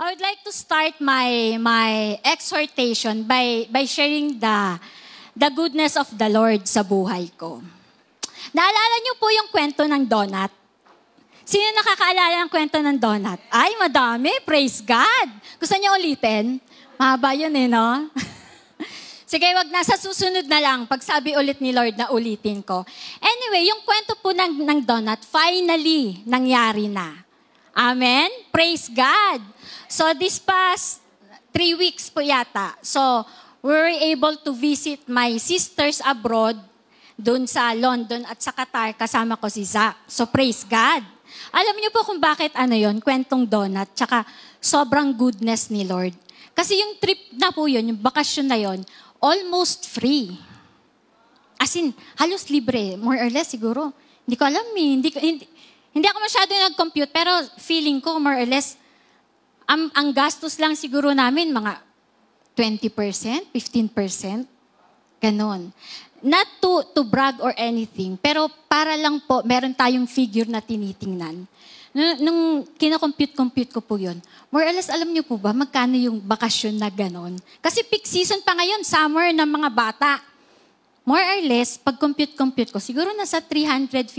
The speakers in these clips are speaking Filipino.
I would like to start my my exhortation by by sharing the the goodness of the Lord sa buhay ko. Naalala niyo po yung kwento ng donut? Sino nakakaalala ng kwento ng donut? Ay, madami. Praise God. Gusto niyo ulitin? Mahaba yun eh, no? Sige, wag na. Sa susunod na lang, pagsabi ulit ni Lord na ulitin ko. Anyway, yung kwento po ng, ng donut, finally, nangyari na. Amen? Praise God! So this past three weeks po yata, so we were able to visit my sisters abroad doon sa London at sa Qatar kasama ko si Zach. So praise God. Alam niyo po kung bakit ano yon kwentong donut, tsaka sobrang goodness ni Lord. Kasi yung trip na po yun, yung bakasyon na yon, almost free. As in, halos libre, more or less siguro. Hindi ko alam eh. Hindi, ko, hindi, hindi ako masyado nag-compute, pero feeling ko more or less ang, ang gastos lang siguro namin, mga 20%, 15%, ganon. Not to, to brag or anything, pero para lang po, meron tayong figure na tinitingnan. Nung, nung kinakompute-compute ko po yun, more or less, alam niyo po ba, magkano yung bakasyon na ganon? Kasi peak season pa ngayon, summer ng mga bata. More or less, pag compute-compute ko, siguro nasa 350,000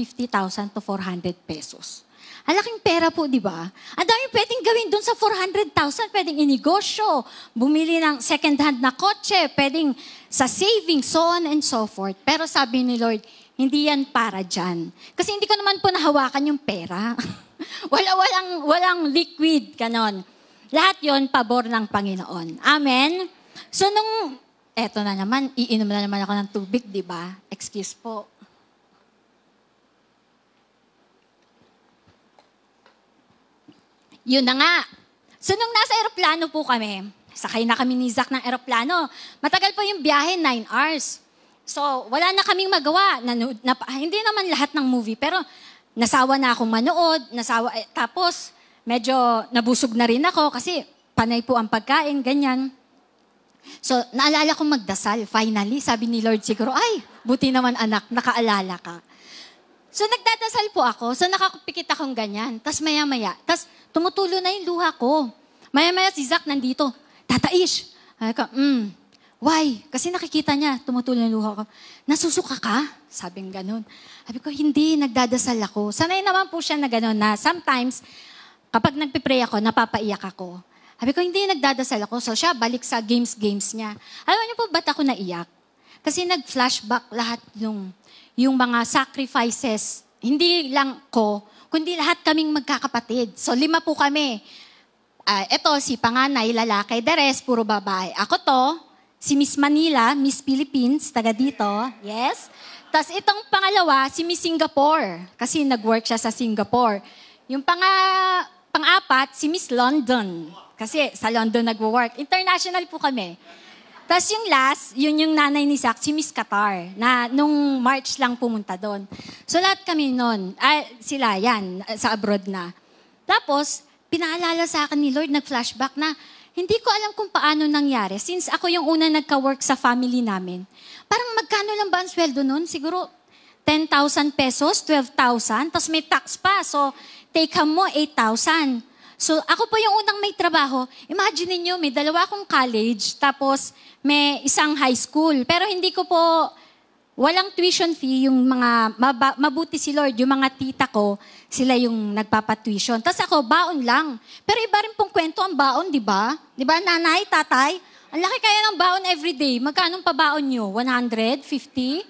to 400 pesos. Ang laking pera po, di ba? Ang dami pwedeng gawin doon sa 400,000. Pwedeng inegosyo, bumili ng second-hand na kotse, pwedeng sa savings, so on and so forth. Pero sabi ni Lord, hindi yan para dyan. Kasi hindi ko naman po nahawakan yung pera. Wala, walang, walang liquid, kanon. Lahat yon pabor ng Panginoon. Amen? So nung, eto na naman, iinom na naman ako ng tubig, di ba? Excuse po. Yun na nga. So nung nasa eroplano po kami, sakay na kami ni Zack ng eroplano. Matagal po yung biyahe, 9 hours. So wala na kaming magawa. Nanu- na, hindi naman lahat ng movie, pero nasawa na akong manood. Nasawa, eh, tapos medyo nabusog na rin ako kasi panay po ang pagkain, ganyan. So, naalala kong magdasal, finally. Sabi ni Lord siguro, ay, buti naman anak, nakaalala ka. So nagdadasal po ako. So nakakapikit akong ganyan. Tapos maya-maya. Tapos tumutulo na yung luha ko. Maya-maya si Zach nandito. Tataish. Ay ka, mm. Why? Kasi nakikita niya, tumutulo yung luha ko. Nasusuka ka? Sabi ng ganun. Sabi ko, hindi, nagdadasal ako. Sanay naman po siya na ganun na sometimes, kapag nagpipray ako, napapaiyak ako. Sabi ko, hindi, nagdadasal ako. So siya, balik sa games-games niya. Alam niyo po, ba't ako naiyak? Kasi nag-flashback lahat nung yung mga sacrifices, hindi lang ko, kundi lahat kaming magkakapatid. So lima po kami. Uh, eto, si panganay, lalaki, the rest, puro babae. Ako to, si Miss Manila, Miss Philippines, taga dito. Yes? Tapos itong pangalawa, si Miss Singapore. Kasi nag-work siya sa Singapore. Yung pang pangapat, si Miss London. Kasi sa London nag-work. International po kami. Tapos yung last, yun yung nanay ni Zach, si Miss Qatar, na nung March lang pumunta doon. So lahat kami noon, ah, sila yan, sa abroad na. Tapos, pinaalala sa akin ni Lord, nag-flashback na, hindi ko alam kung paano nangyari. Since ako yung una nagka-work sa family namin, parang magkano lang ba ang sweldo noon? Siguro 10,000 pesos, 12,000, tapos may tax pa. So, take home mo 8,000. So, ako pa yung unang may trabaho. Imagine niyo, may dalawa akong college, tapos may isang high school. Pero hindi ko po, walang tuition fee yung mga, mab- mabuti si Lord, yung mga tita ko, sila yung nagpapatuition. Tapos ako, baon lang. Pero iba rin pong kwento ang baon, di ba? Di ba, nanay, tatay? Ang laki kaya ng baon everyday. Magkano pa baon nyo? 150? 50?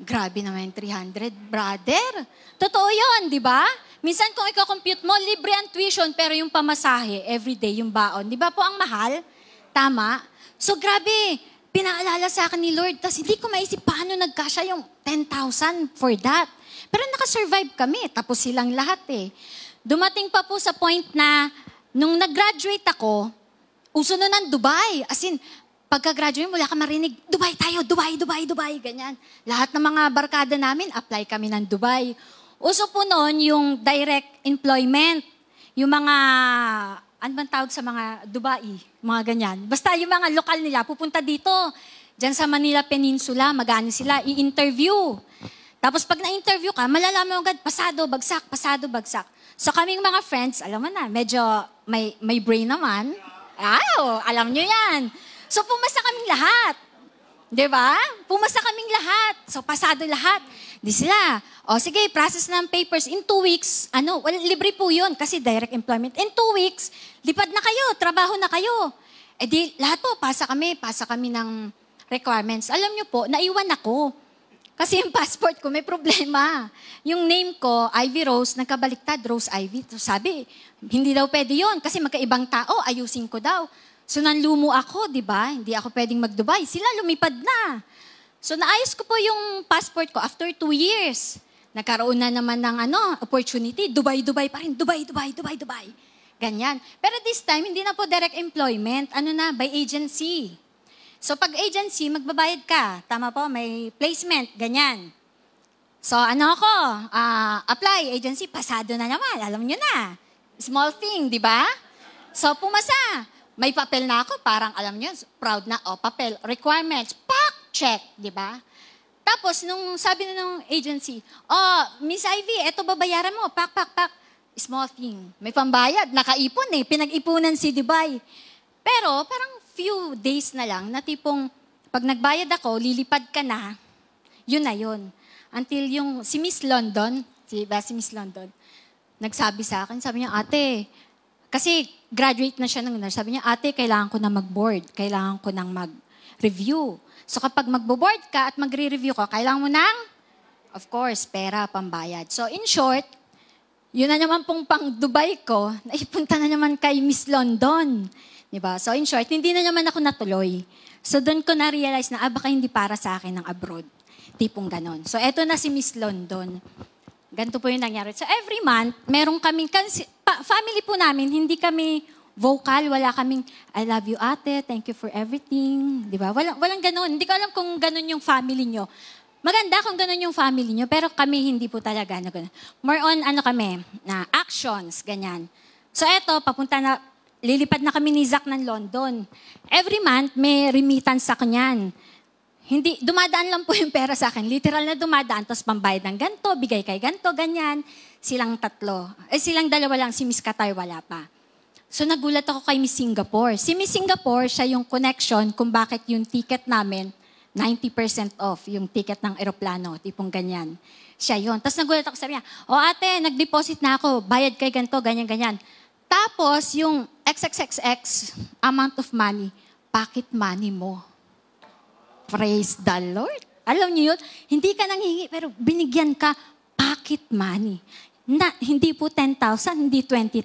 Grabe naman 300, brother. Totoo yun, di ba? Minsan kung i-compute mo, libre ang tuition, pero yung pamasahe, everyday, yung baon. Di ba po ang mahal? Tama? So grabe, pinaalala sa akin ni Lord, tapos hindi ko maisip paano nagkasya yung 10,000 for that. Pero nakasurvive kami, tapos silang lahat eh. Dumating pa po sa point na, nung nag-graduate ako, uso na ng Dubai. As in, pagka-graduate mo, wala ka marinig, Dubai tayo, Dubai, Dubai, Dubai, ganyan. Lahat ng mga barkada namin, apply kami ng Dubai. Uso po noon yung direct employment, yung mga, ano bang tawag sa mga Dubai, mga ganyan. Basta yung mga lokal nila, pupunta dito, Diyan sa Manila Peninsula, mag sila, i-interview. Tapos pag na-interview ka, malalaman mo agad, pasado, bagsak, pasado, bagsak. So kaming mga friends, alam mo na, medyo may, may brain naman. Wow, alam nyo yan. So pumasa kaming lahat. 'Di ba? Pumasa kaming lahat. So pasado lahat. Di sila, o oh, sige, process ng papers in two weeks. Ano, well, libre po yun kasi direct employment. In two weeks, lipad na kayo, trabaho na kayo. E di, lahat po, pasa kami, pasa kami ng requirements. Alam nyo po, naiwan ako. Kasi yung passport ko may problema. Yung name ko, Ivy Rose, nagkabaliktad, Rose Ivy. So sabi, hindi daw pwede yon kasi magkaibang tao, ayusin ko daw. So nanlumo ako, di ba? Hindi ako pwedeng mag-Dubai. Sila lumipad na. So naayos ko po yung passport ko after two years. Nagkaroon na naman ng ano, opportunity. Dubai, Dubai pa rin. Dubai, Dubai, Dubai, Dubai. Ganyan. Pero this time, hindi na po direct employment. Ano na, by agency. So pag agency, magbabayad ka. Tama po, may placement. Ganyan. So ano ako, uh, apply, agency, pasado na naman. Alam nyo na. Small thing, di ba? So pumasa. May papel na ako, parang alam nyo, proud na, oh, papel, requirements, pak! check, di ba? Tapos, nung sabi na ng agency, oh, Miss Ivy, eto babayaran mo, pak, pak, pak. Small thing. May pambayad, nakaipon eh, pinag-ipunan si Dubai. Pero, parang few days na lang, na tipong, pag nagbayad ako, lilipad ka na, yun na yun. Until yung, si Miss London, si, ba, si Miss London, nagsabi sa akin, sabi niya, ate, kasi graduate na siya ng nurse, sabi niya, ate, kailangan ko na mag-board, kailangan ko nang mag-review. So kapag magbo-board ka at magre-review ka, kailangan mo ng, of course, pera, pambayad. So in short, yun na naman pong pang Dubai ko, naipunta na naman kay Miss London. Diba? So in short, hindi na naman ako natuloy. So doon ko na-realize na, ah, baka hindi para sa akin ng abroad. Tipong ganon. So eto na si Miss London. Ganito po yung nangyari. So every month, meron kaming, family po namin, hindi kami vocal, wala kaming, I love you ate, thank you for everything. Di ba? Walang, walang ganun. Hindi ko alam kung ganun yung family nyo. Maganda kung ganun yung family nyo, pero kami hindi po talaga. Ano, ganun. More on, ano kami, na actions, ganyan. So eto, papunta na, lilipad na kami ni Zach ng London. Every month, may remittance sa kanyan. Hindi, dumadaan lang po yung pera sa akin. Literal na dumadaan, tapos pambayad ng ganto, bigay kay ganto, ganyan. Silang tatlo. Eh, silang dalawa lang, si Miss Katay wala pa. So nagulat ako kay Miss Singapore. Si Miss Singapore, siya yung connection kung bakit yung ticket namin, 90% off yung ticket ng eroplano, tipong ganyan. Siya yon. Tapos nagulat ako, sabi niya, o oh, ate, nag-deposit na ako, bayad kay ganito, ganyan-ganyan. Tapos yung XXXX amount of money, pocket money mo. Praise the Lord. Alam niyo yun, hindi ka nanghingi, pero binigyan ka pocket money na, hindi po 10,000, hindi 20,000.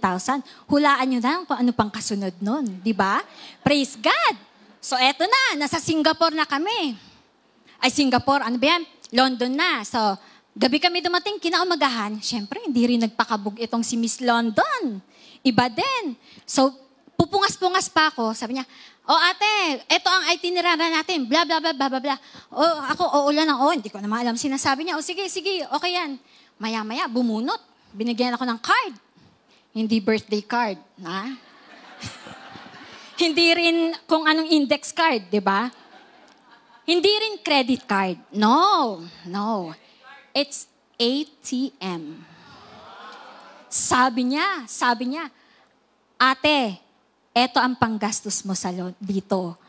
Hulaan nyo na kung ano pang kasunod nun. Di ba? Praise God! So eto na, nasa Singapore na kami. Ay, Singapore, ano ba yan? London na. So, gabi kami dumating, kinaumagahan. Siyempre, hindi rin nagpakabog itong si Miss London. Iba din. So, pupungas-pungas pa ako. Sabi niya, o ate, ito ang itinerara natin, bla bla bla bla bla bla. O ako, oo oh, lang, oo, oh, hindi ko na maalam. Sinasabi niya, o sige, sige, okay yan maya-maya bumunot binigyan ako ng card. Hindi birthday card, na? Hindi rin kung anong index card, di ba? Hindi rin credit card. No, no. It's ATM. Sabi niya, sabi niya, ate, eto ang panggastos mo sa dito.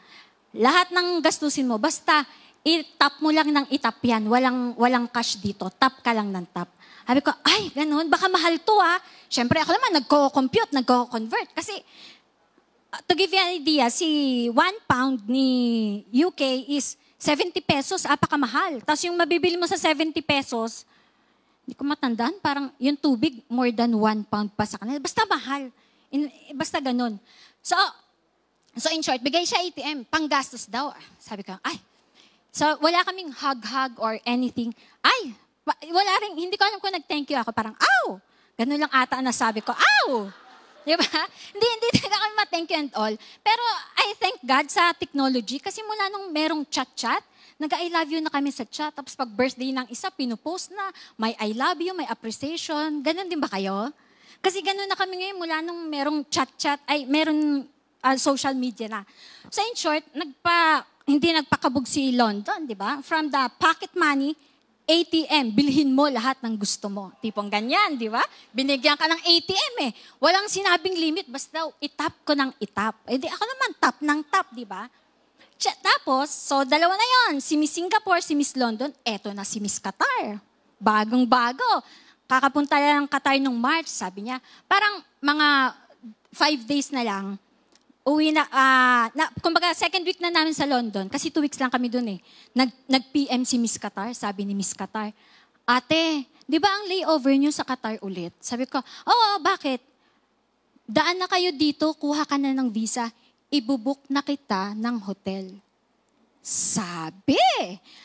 Lahat ng gastusin mo, basta itap mo lang ng itap yan. Walang, walang cash dito. Tap ka lang ng tap. Sabi ko, ay, ganun. Baka mahal to ah. Siyempre, ako naman, nagko-compute, nagko-convert. Kasi, uh, to give you an idea, si one pound ni UK is 70 pesos, apakamahal. Tapos yung mabibili mo sa 70 pesos, hindi ko matandaan, parang yung tubig, more than one pound pa sa kanila. Basta mahal. In, basta ganun. So, so in short, bigay siya ATM, panggastos daw. Ah. Sabi ko, ay, So, wala kaming hug-hug or anything. Ay, wala rin, hindi ko alam kung nag-thank you ako. Parang, aw! Ganun lang ata ang sabi ko, aw! Di ba? Hindi, hindi talaga kami ma-thank you and all. Pero I thank God sa technology kasi mula nung merong chat-chat, nag-I love you na kami sa chat. Tapos pag birthday ng isa, pinupost na, may I love you, may appreciation. Ganun din ba kayo? Kasi ganun na kami ngayon mula nung merong chat-chat, ay meron uh, ah, social media na. So in short, nagpa, hindi nagpakabog si London, di ba? From the pocket money, ATM, bilhin mo lahat ng gusto mo. Tipong ganyan, di ba? Binigyan ka ng ATM eh. Walang sinabing limit, basta itap ko ng itap. Eh di ako naman, tap ng tap, di ba? Tapos, so dalawa na yon Si Miss Singapore, si Miss London, eto na si Miss Qatar. Bagong-bago. Kakapunta lang ng Qatar nung March, sabi niya. Parang mga five days na lang, uwi na, uh, na, kumbaga second week na namin sa London, kasi two weeks lang kami dun eh. Nag, nag-PM si Miss Qatar, sabi ni Miss Qatar, ate, di ba ang layover niyo sa Qatar ulit? Sabi ko, oo, bakit? Daan na kayo dito, kuha ka na ng visa, ibubuk na kita ng hotel. Sabi!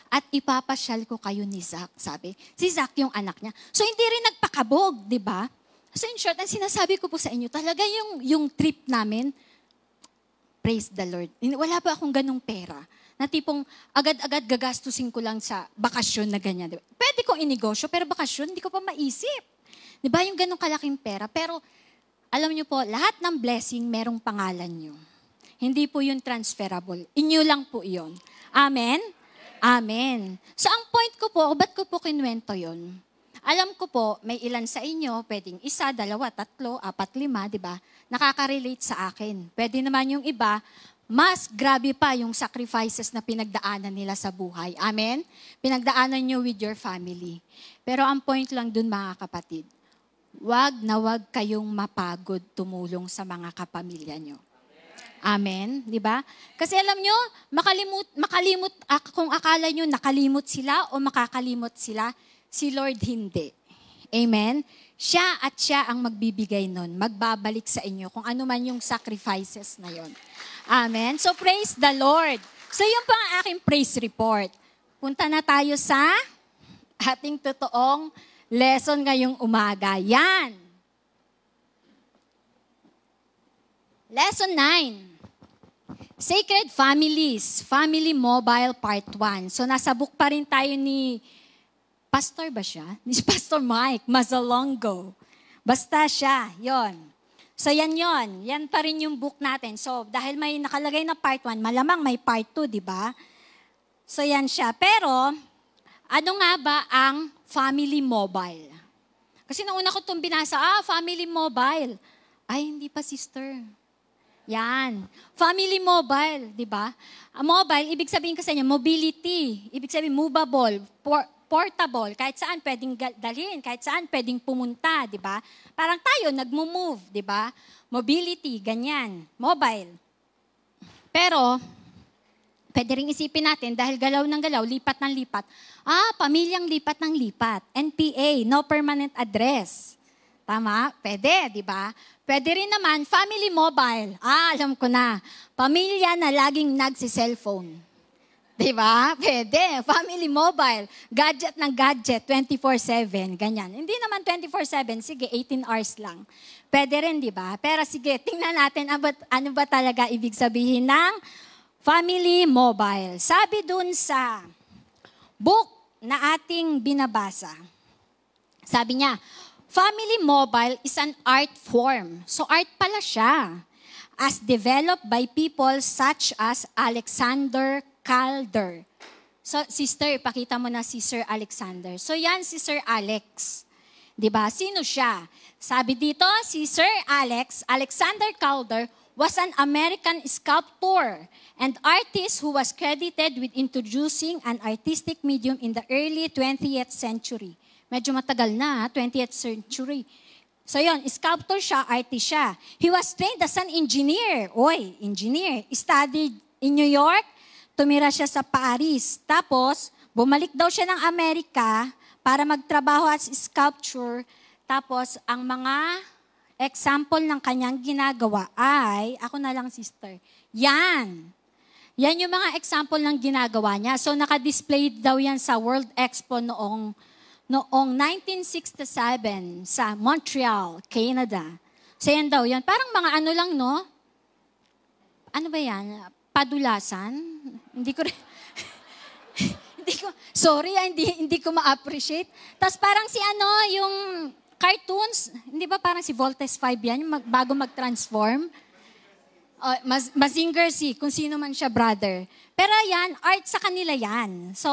At ipapasyal ko kayo ni Zach, sabi. Si Zach yung anak niya. So hindi rin nagpakabog, di ba? So in short, ang sinasabi ko po sa inyo, talaga yung, yung trip namin, praise the Lord. Wala pa akong ganong pera. Na tipong agad-agad gagastusin ko lang sa bakasyon na ganyan. Diba? Pwede kong inegosyo, pero bakasyon, hindi ko pa maisip. Di ba yung ganong kalaking pera? Pero alam nyo po, lahat ng blessing, merong pangalan nyo. Hindi po yun transferable. Inyo lang po yon. Amen? Amen. So ang point ko po, ba't ko po kinwento yon? Alam ko po, may ilan sa inyo, pwedeng isa, dalawa, tatlo, apat, lima, di ba? Nakaka-relate sa akin. Pwede naman yung iba, mas grabe pa yung sacrifices na pinagdaanan nila sa buhay. Amen? Pinagdaanan nyo with your family. Pero ang point lang dun mga kapatid, wag na wag kayong mapagod tumulong sa mga kapamilya nyo. Amen, 'di ba? Kasi alam nyo, makalimot makalimot kung akala nyo nakalimot sila o makakalimot sila, si Lord hindi. Amen? Siya at siya ang magbibigay nun. Magbabalik sa inyo kung ano man yung sacrifices na yon. Amen? So praise the Lord. So yun pa ang aking praise report. Punta na tayo sa ating totoong lesson ngayong umaga. Yan. Lesson 9. Sacred Families, Family Mobile Part 1. So nasa book pa rin tayo ni Pastor ba siya? Ni Pastor Mike Mazalongo. Basta siya, yon. So yan yon, yan pa rin yung book natin. So dahil may nakalagay na part 1, malamang may part 2, di ba? So yan siya. Pero, ano nga ba ang family mobile? Kasi nung una ko itong binasa, ah, family mobile. Ay, hindi pa sister. Yan. Family mobile, di ba? Ah, mobile, ibig sabihin kasi niya, mobility. Ibig sabihin, movable, por- portable, kahit saan pwedeng dalhin, kahit saan pwedeng pumunta, di ba? Parang tayo nagmo-move, di ba? Mobility, ganyan, mobile. Pero, pwede rin isipin natin, dahil galaw ng galaw, lipat ng lipat, ah, pamilyang lipat ng lipat, NPA, no permanent address. Tama? Pwede, di ba? Pwede rin naman, family mobile. Ah, alam ko na. Pamilya na laging nagsi-cellphone. Di ba? Pwede. Family mobile. Gadget ng gadget, 24-7. Ganyan. Hindi naman 24-7. Sige, 18 hours lang. Pwede rin, di ba? Pero sige, tingnan natin ano ah, ba, ano ba talaga ibig sabihin ng family mobile. Sabi dun sa book na ating binabasa, sabi niya, family mobile is an art form. So art pala siya as developed by people such as Alexander Calder. So, sister, pakita mo na si Sir Alexander. So, yan si Sir Alex. 'Di ba? Sino siya? Sabi dito, si Sir Alex Alexander Calder was an American sculptor and artist who was credited with introducing an artistic medium in the early 20th century. Medyo matagal na, 20th century. So yun, sculptor siya, artist siya. He was trained as an engineer. Oy, engineer. Studied in New York tumira siya sa Paris. Tapos, bumalik daw siya ng Amerika para magtrabaho as sculpture. Tapos, ang mga example ng kanyang ginagawa ay, ako na lang sister, yan. Yan yung mga example ng ginagawa niya. So, naka-display daw yan sa World Expo noong, noong 1967 sa Montreal, Canada. So, yan daw yan. Parang mga ano lang, no? Ano ba yan? padulasan. Hindi ko rin, hindi ko, sorry, ah, hindi, hindi ko ma-appreciate. Tapos parang si ano, yung cartoons, hindi ba parang si Voltes 5 yan, mag, bago mag-transform? Uh, mas, Mazinger si, kung sino man siya, brother. Pero yan, art sa kanila yan. So,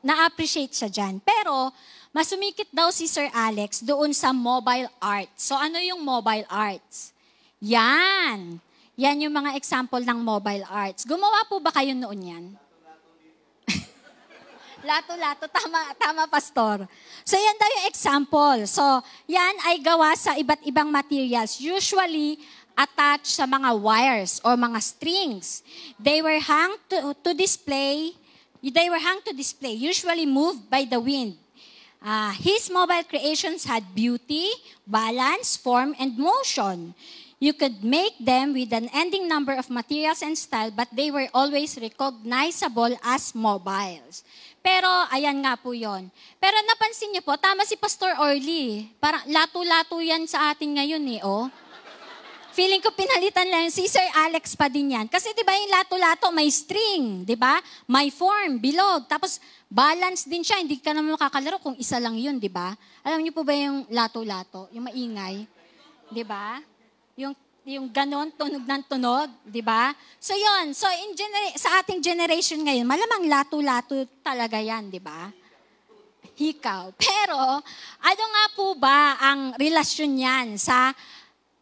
na-appreciate siya dyan. Pero, masumikit daw si Sir Alex doon sa mobile art. So, ano yung mobile arts? Yan. Yan yung mga example ng mobile arts. Gumawa po ba kayo noon yan? Lato-lato, tama, tama, Pastor. So, yan daw yung example. So, yan ay gawa sa iba't ibang materials. Usually, attached sa mga wires or mga strings. They were hung to, to display, they were hung to display, usually moved by the wind. Uh, his mobile creations had beauty, balance, form, and motion. You could make them with an ending number of materials and style, but they were always recognizable as mobiles. Pero, ayan nga po yon. Pero napansin niyo po, tama si Pastor Orly. Parang lato-lato yan sa atin ngayon eh, oh. Feeling ko pinalitan lang si Sir Alex pa din yan. Kasi di ba yung lato-lato, may string, di ba? May form, bilog. Tapos balance din siya. Hindi ka naman makakalaro kung isa lang yun, di ba? Alam niyo po ba yung lato-lato? Yung maingay? Di ba? Yung yung ganon, tunog ng tunog, di ba? So yon so in gener- sa ating generation ngayon, malamang lato-lato talaga yan, di ba? Hikaw. Pero, ano nga po ba ang relasyon niyan sa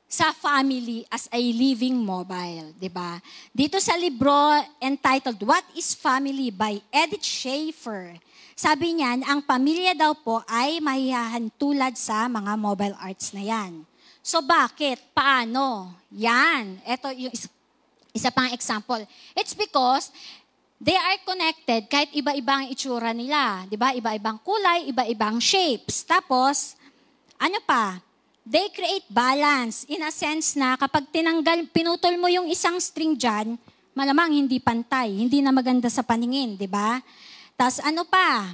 sa family as a living mobile, di ba? Dito sa libro entitled What is Family by Edith Schaefer. Sabi niyan, ang pamilya daw po ay mahihahantulad sa mga mobile arts na yan. So bakit? Paano? Yan. Ito yung isa, pang example. It's because they are connected kahit iba-iba ang itsura nila. ba? Diba? Iba-ibang kulay, iba-ibang shapes. Tapos, ano pa? They create balance in a sense na kapag tinanggal, pinutol mo yung isang string dyan, malamang hindi pantay, hindi na maganda sa paningin, di ba? Tapos ano pa?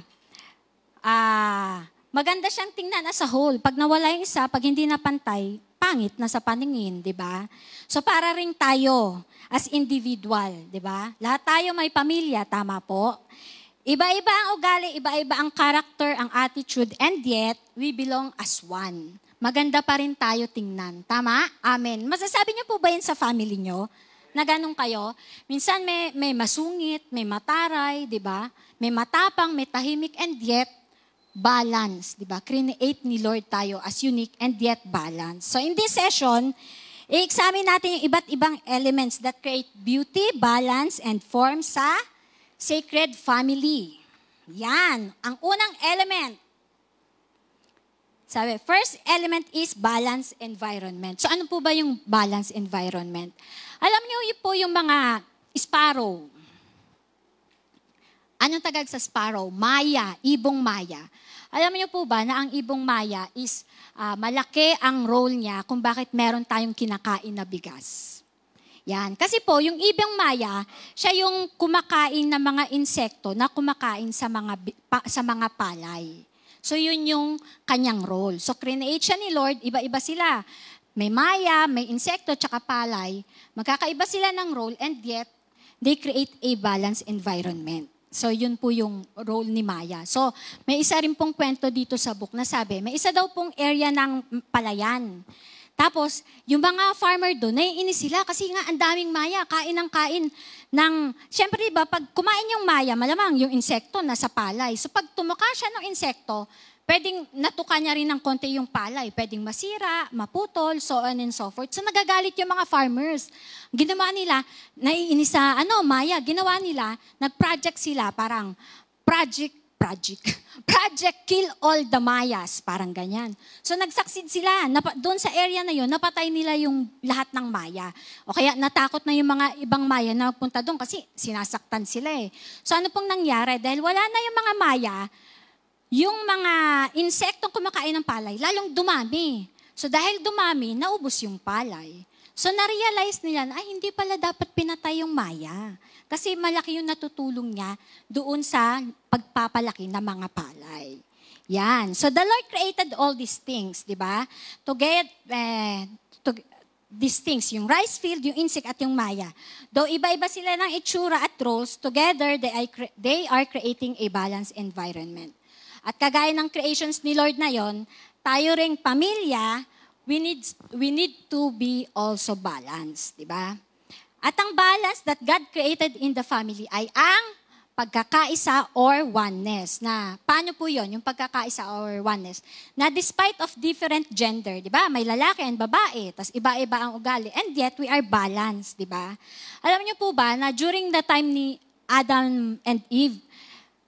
Ah, maganda siyang tingnan as a whole. Pag nawala yung isa, pag hindi na pantay, pangit na sa paningin, di ba? So para rin tayo as individual, di ba? Lahat tayo may pamilya, tama po? Iba-iba ang ugali, iba-iba ang character, ang attitude, and yet, we belong as one. Maganda pa rin tayo tingnan. Tama? Amen. Masasabi niyo po ba yun sa family niyo? na ganun kayo. Minsan may, may masungit, may mataray, di ba? May matapang, may tahimik, and yet, balance, di ba? Create ni Lord tayo as unique and yet balance. So in this session, i-examine natin yung iba't ibang elements that create beauty, balance, and form sa sacred family. Yan, ang unang element. Sabi, first element is balance environment. So ano po ba yung balance environment? Alam niyo yun po yung mga sparrow. Anong tagag sa sparrow? Maya, ibong maya. Alam niyo po ba na ang ibong maya is uh, malaki ang role niya kung bakit meron tayong kinakain na bigas. Yan. Kasi po, yung ibang maya, siya yung kumakain ng mga insekto na kumakain sa mga, pa, sa mga palay. So, yun yung kanyang role. So, create siya ni Lord, iba-iba sila. May maya, may insekto, tsaka palay. Magkakaiba sila ng role and yet, they create a balanced environment. So, yun po yung role ni Maya. So, may isa rin pong kwento dito sa book na sabi, may isa daw pong area ng palayan. Tapos, yung mga farmer doon, naiinis sila kasi nga ang daming maya, kain ng kain ng... Siyempre, diba, pag kumain yung maya, malamang yung insekto nasa palay. So, pag tumuka siya ng insekto, pwedeng natuka niya rin ng konti yung palay. Pwedeng masira, maputol, so on and so forth. So nagagalit yung mga farmers. Ginawa nila, naiinis sa, ano, Maya, ginawa nila, nag-project sila, parang project, project, project kill all the Mayas, parang ganyan. So nagsaksid sila, Napa, doon sa area na yun, napatay nila yung lahat ng Maya. O kaya natakot na yung mga ibang Maya na magpunta doon kasi sinasaktan sila eh. So ano pong nangyari? Dahil wala na yung mga Maya, yung mga insektong kumakain ng palay, lalong dumami. So dahil dumami, naubos yung palay. So na-realize nila, na ay hindi pala dapat pinatay yung Maya. Kasi malaki yung natutulong niya doon sa pagpapalaki ng mga palay. Yan. So the Lord created all these things, di ba? To get, eh, to, these things, yung rice field, yung insect at yung maya. Though iba-iba sila ng itsura at roles, together they are, they are creating a balanced environment. At kagaya ng creations ni Lord na yon, tayo ring pamilya, we need, we need to be also balanced, di ba? At ang balance that God created in the family ay ang pagkakaisa or oneness. Na paano po 'yon, yung pagkakaisa or oneness? Na despite of different gender, 'di ba? May lalaki and babae, tas iba-iba ang ugali, and yet we are balanced, 'di ba? Alam niyo po ba na during the time ni Adam and Eve,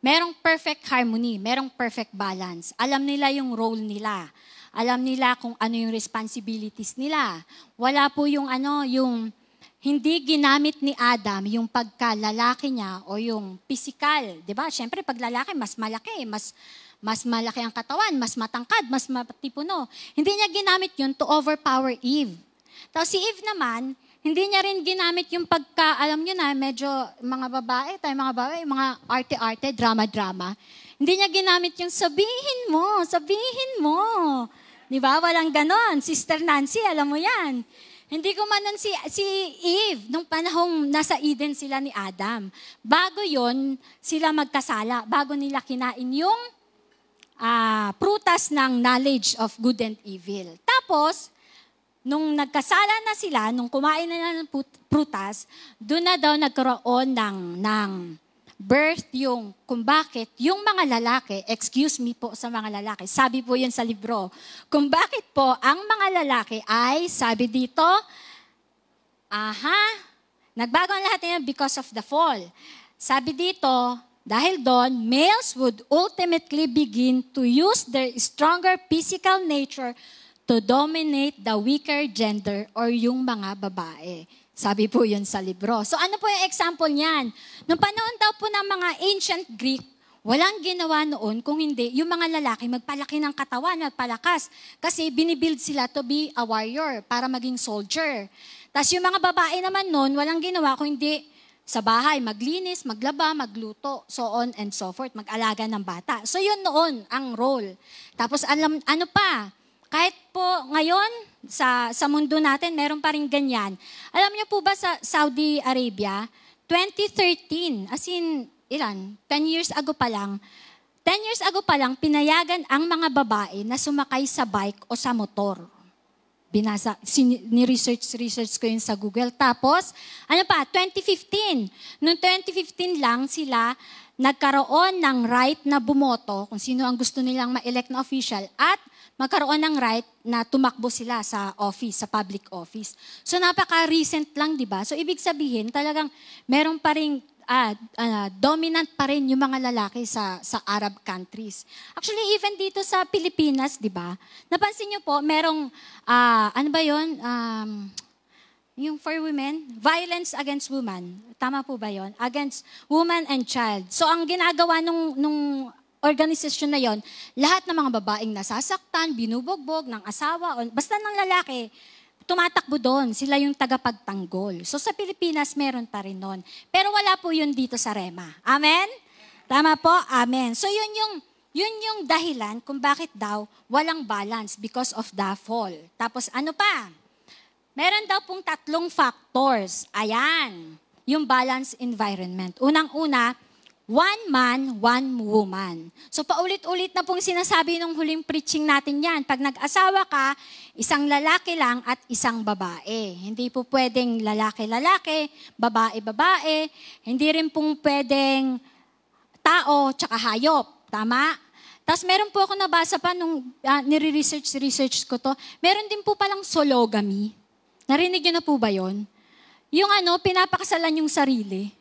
merong perfect harmony, merong perfect balance. Alam nila yung role nila. Alam nila kung ano yung responsibilities nila. Wala po yung ano, yung hindi ginamit ni Adam yung pagkalalaki niya o yung physical, 'di ba? Syempre pag lalaki mas malaki, mas mas malaki ang katawan, mas matangkad, mas matipuno. Hindi niya ginamit 'yun to overpower Eve. Tapos si Eve naman, hindi niya rin ginamit yung pagka, alam niyo na, medyo mga babae, tayo mga babae, mga arte-arte, drama-drama. Hindi niya ginamit yung sabihin mo, sabihin mo. Di ba? Walang ganon. Sister Nancy, alam mo yan. Hindi ko man si, si Eve nung panahong nasa Eden sila ni Adam. Bago yon sila magkasala. Bago nila kinain yung uh, prutas ng knowledge of good and evil. Tapos, nung nagkasala na sila, nung kumain na ng prutas, doon na daw nagkaroon ng, ng birth yung kung bakit yung mga lalaki, excuse me po sa mga lalaki, sabi po yun sa libro, kung bakit po ang mga lalaki ay, sabi dito, aha, nagbago ang lahat yan because of the fall. Sabi dito, dahil doon, males would ultimately begin to use their stronger physical nature to dominate the weaker gender or yung mga babae. Sabi po yun sa libro. So ano po yung example niyan? Nung panahon daw po ng mga ancient Greek, walang ginawa noon kung hindi yung mga lalaki magpalaki ng katawan, at magpalakas. Kasi binibuild sila to be a warrior, para maging soldier. Tapos yung mga babae naman noon, walang ginawa kung hindi sa bahay, maglinis, maglaba, magluto, so on and so forth, mag-alaga ng bata. So yun noon ang role. Tapos alam, ano pa, kahit po ngayon, sa, sa mundo natin, meron pa rin ganyan. Alam niyo po ba sa Saudi Arabia, 2013, as in, ilan? 10 years ago pa lang, 10 years ago pa lang, pinayagan ang mga babae na sumakay sa bike o sa motor. Binasa, ni-research, research ko yun sa Google. Tapos, ano pa, 2015. Noong 2015 lang sila nagkaroon ng right na bumoto, kung sino ang gusto nilang ma-elect na official, at magkaroon ng right na tumakbo sila sa office, sa public office. So napaka-recent lang, di ba? So ibig sabihin, talagang meron pa rin uh, uh, dominant pa rin yung mga lalaki sa, sa Arab countries. Actually, even dito sa Pilipinas, di ba? Napansin nyo po, merong, uh, ano ba yun? Um, yung for women, violence against women. Tama po ba yon? Against woman and child. So, ang ginagawa nung, nung organization na yon, lahat ng mga babaeng nasasaktan, binubogbog ng asawa, o, basta ng lalaki, tumatakbo doon. Sila yung tagapagtanggol. So sa Pilipinas, meron pa rin noon. Pero wala po yun dito sa REMA. Amen? Tama po? Amen. So yun yung, yun yung dahilan kung bakit daw walang balance because of the fall. Tapos ano pa? Meron daw pong tatlong factors. Ayan. Yung balance environment. Unang-una, One man, one woman. So paulit-ulit na pong sinasabi nung huling preaching natin yan. Pag nag-asawa ka, isang lalaki lang at isang babae. Hindi po pwedeng lalaki-lalaki, babae-babae. Hindi rin pong pwedeng tao tsaka hayop. Tama? Tapos meron po ako nabasa pa nung uh, ah, nire-research-research ko to. Meron din po palang sologamy. Narinig niyo na po ba yon? Yung ano, pinapakasalan yung sarili.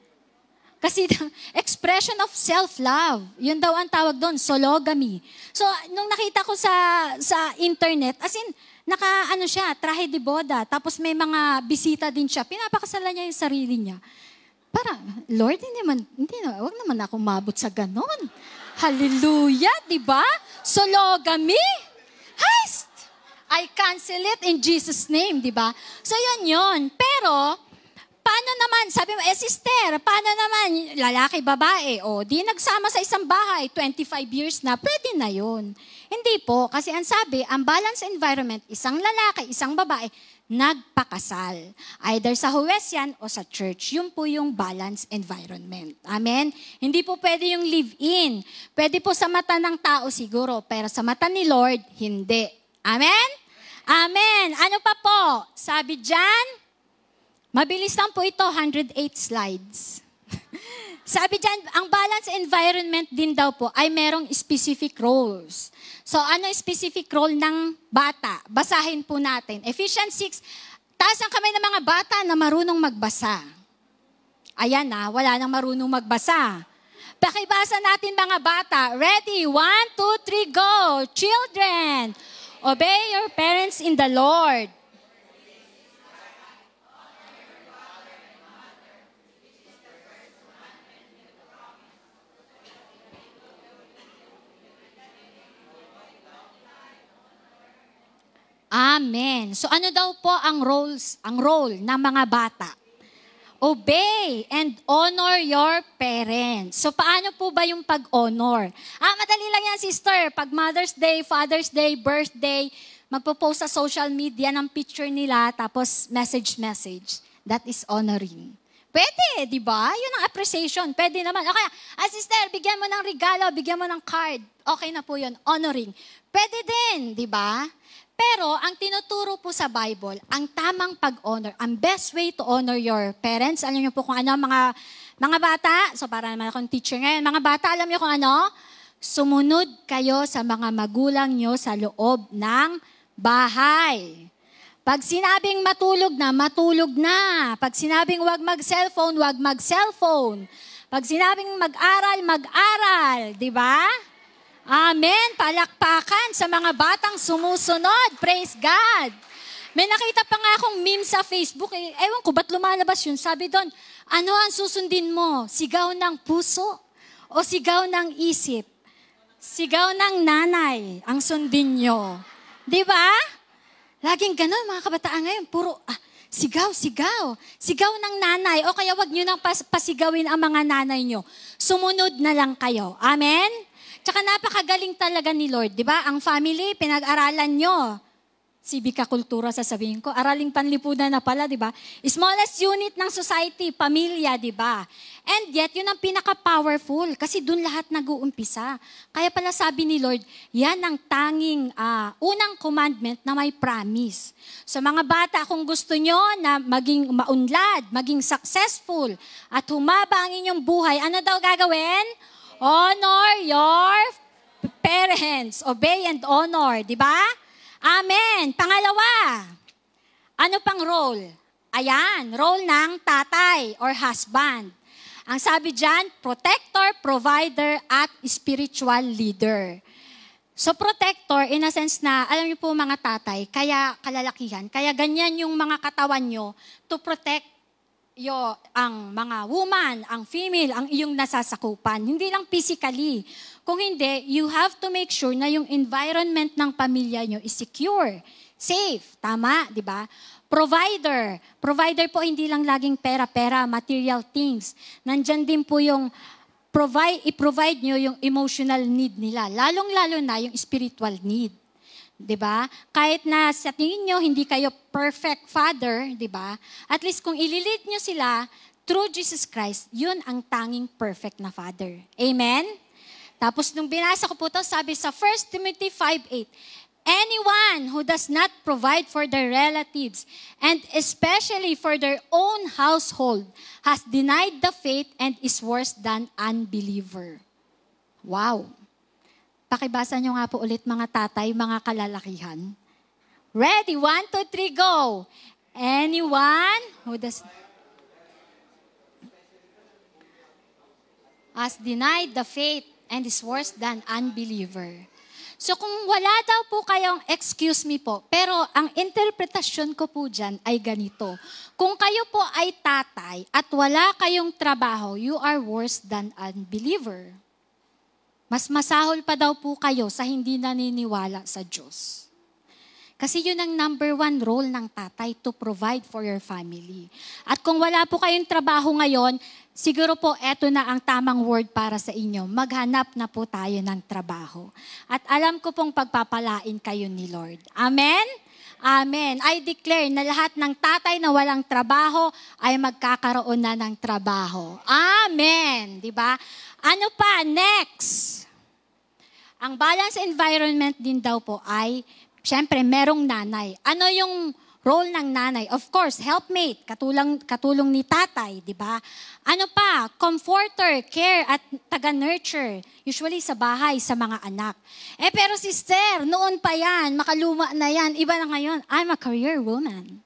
Kasi expression of self-love. Yun daw ang tawag doon, sologamy. So, nung nakita ko sa, sa internet, as in, naka, ano siya, trahe de boda, tapos may mga bisita din siya, pinapakasalan niya yung sarili niya. Para, Lord, hindi naman, hindi na, wag naman ako mabot sa ganon. Hallelujah, di ba? Sologamy. Heist! I cancel it in Jesus' name, di ba? So, yun yun. Pero, paano naman? Sabi mo, eh sister, paano naman? Lalaki, babae. O, di nagsama sa isang bahay, 25 years na, pwede na yun. Hindi po, kasi ang sabi, ang balance environment, isang lalaki, isang babae, nagpakasal. Either sa huwesyan o sa church. Yun po yung balanced environment. Amen? Hindi po pwede yung live-in. Pwede po sa mata ng tao siguro, pero sa mata ni Lord, hindi. Amen? Amen. Ano pa po? Sabi dyan? Mabilis lang po ito, 108 slides. Sabi dyan, ang balanced environment din daw po ay merong specific roles. So ano specific role ng bata? Basahin po natin. Ephesians 6, taas ang kamay ng mga bata na marunong magbasa. Ayan na, ah, wala nang marunong magbasa. Pakibasa natin mga bata. Ready? One, two, three, go! Children, obey your parents in the Lord Amen. So ano daw po ang roles, ang role ng mga bata? Obey and honor your parents. So paano po ba yung pag-honor? Ah, madali lang yan, sister. Pag Mother's Day, Father's Day, birthday, magpo-post sa social media ng picture nila, tapos message, message. That is honoring. Pwede, di ba? Yun ang appreciation. Pwede naman. Okay, kaya, ah, sister, bigyan mo ng regalo, bigyan mo ng card. Okay na po yun. Honoring. Pwede din, di ba? Pero ang tinuturo po sa Bible, ang tamang pag-honor, ang best way to honor your parents, alam niyo po kung ano, mga, mga bata, so para naman akong teacher ngayon, mga bata, alam niyo kung ano, sumunod kayo sa mga magulang niyo sa loob ng bahay. Pag sinabing matulog na, matulog na. Pag sinabing huwag mag-cellphone, huwag mag-cellphone. Pag sinabing mag-aral, mag-aral, di ba? Amen. Palakpakan sa mga batang sumusunod. Praise God. May nakita pa nga akong meme sa Facebook. Eh, ewan ko, ba't lumalabas yun? Sabi doon, ano ang susundin mo? Sigaw ng puso o sigaw ng isip? Sigaw ng nanay ang sundin nyo. Di ba? Laging ganun mga kabataan ngayon. Puro, ah, sigaw, sigaw. Sigaw ng nanay. O kaya wag nyo nang pas- pasigawin ang mga nanay nyo. Sumunod na lang kayo. Amen? Tsaka napakagaling talaga ni Lord, di ba? Ang family, pinag-aralan nyo. Sibika kultura, sasabihin ko. Araling panlipunan na pala, di ba? Smallest unit ng society, pamilya, di ba? And yet, yun ang pinaka-powerful kasi dun lahat nag-uumpisa. Kaya pala sabi ni Lord, yan ang tanging uh, unang commandment na may promise. So mga bata, kung gusto nyo na maging maunlad, maging successful, at humaba ang inyong buhay, ano daw gagawin? Honor your parents. Obey and honor. Di ba? Amen. Pangalawa, ano pang role? Ayan, role ng tatay or husband. Ang sabi dyan, protector, provider, at spiritual leader. So protector, in a sense na, alam niyo po mga tatay, kaya kalalakihan, kaya ganyan yung mga katawan nyo to protect yo, ang mga woman, ang female, ang iyong nasasakupan. Hindi lang physically. Kung hindi, you have to make sure na yung environment ng pamilya nyo is secure, safe, tama, di ba? Provider. Provider po hindi lang laging pera-pera, material things. Nandyan din po yung provide, i-provide nyo yung emotional need nila. Lalong-lalo na yung spiritual need. 'di ba? Kahit na sa tingin niyo hindi kayo perfect father, 'di ba? At least kung ililid niyo sila through Jesus Christ, 'yun ang tanging perfect na father. Amen. Tapos nung binasa ko po 'to, sabi sa 1 Timothy 5:8, Anyone who does not provide for their relatives and especially for their own household has denied the faith and is worse than unbeliever. Wow. Pakibasa nyo nga po ulit mga tatay, mga kalalakihan. Ready? One, two, three, go! Anyone who does... As denied the faith and is worse than unbeliever. So kung wala daw po kayong, excuse me po, pero ang interpretasyon ko po dyan ay ganito. Kung kayo po ay tatay at wala kayong trabaho, you are worse than unbeliever. Mas masahol pa daw po kayo sa hindi naniniwala sa Diyos. Kasi yun ang number one role ng tatay, to provide for your family. At kung wala po kayong trabaho ngayon, siguro po eto na ang tamang word para sa inyo. Maghanap na po tayo ng trabaho. At alam ko pong pagpapalain kayo ni Lord. Amen? Amen. I declare na lahat ng tatay na walang trabaho ay magkakaroon na ng trabaho. Amen. Di ba? Ano pa? Next. Ang balanced environment din daw po ay, syempre, merong nanay. Ano yung role ng nanay? Of course, helpmate, katulong, katulong ni tatay, di ba? Ano pa? Comforter, care, at taga-nurture. Usually sa bahay, sa mga anak. Eh pero sister, noon pa yan, makaluma na yan, iba na ngayon, I'm a career woman.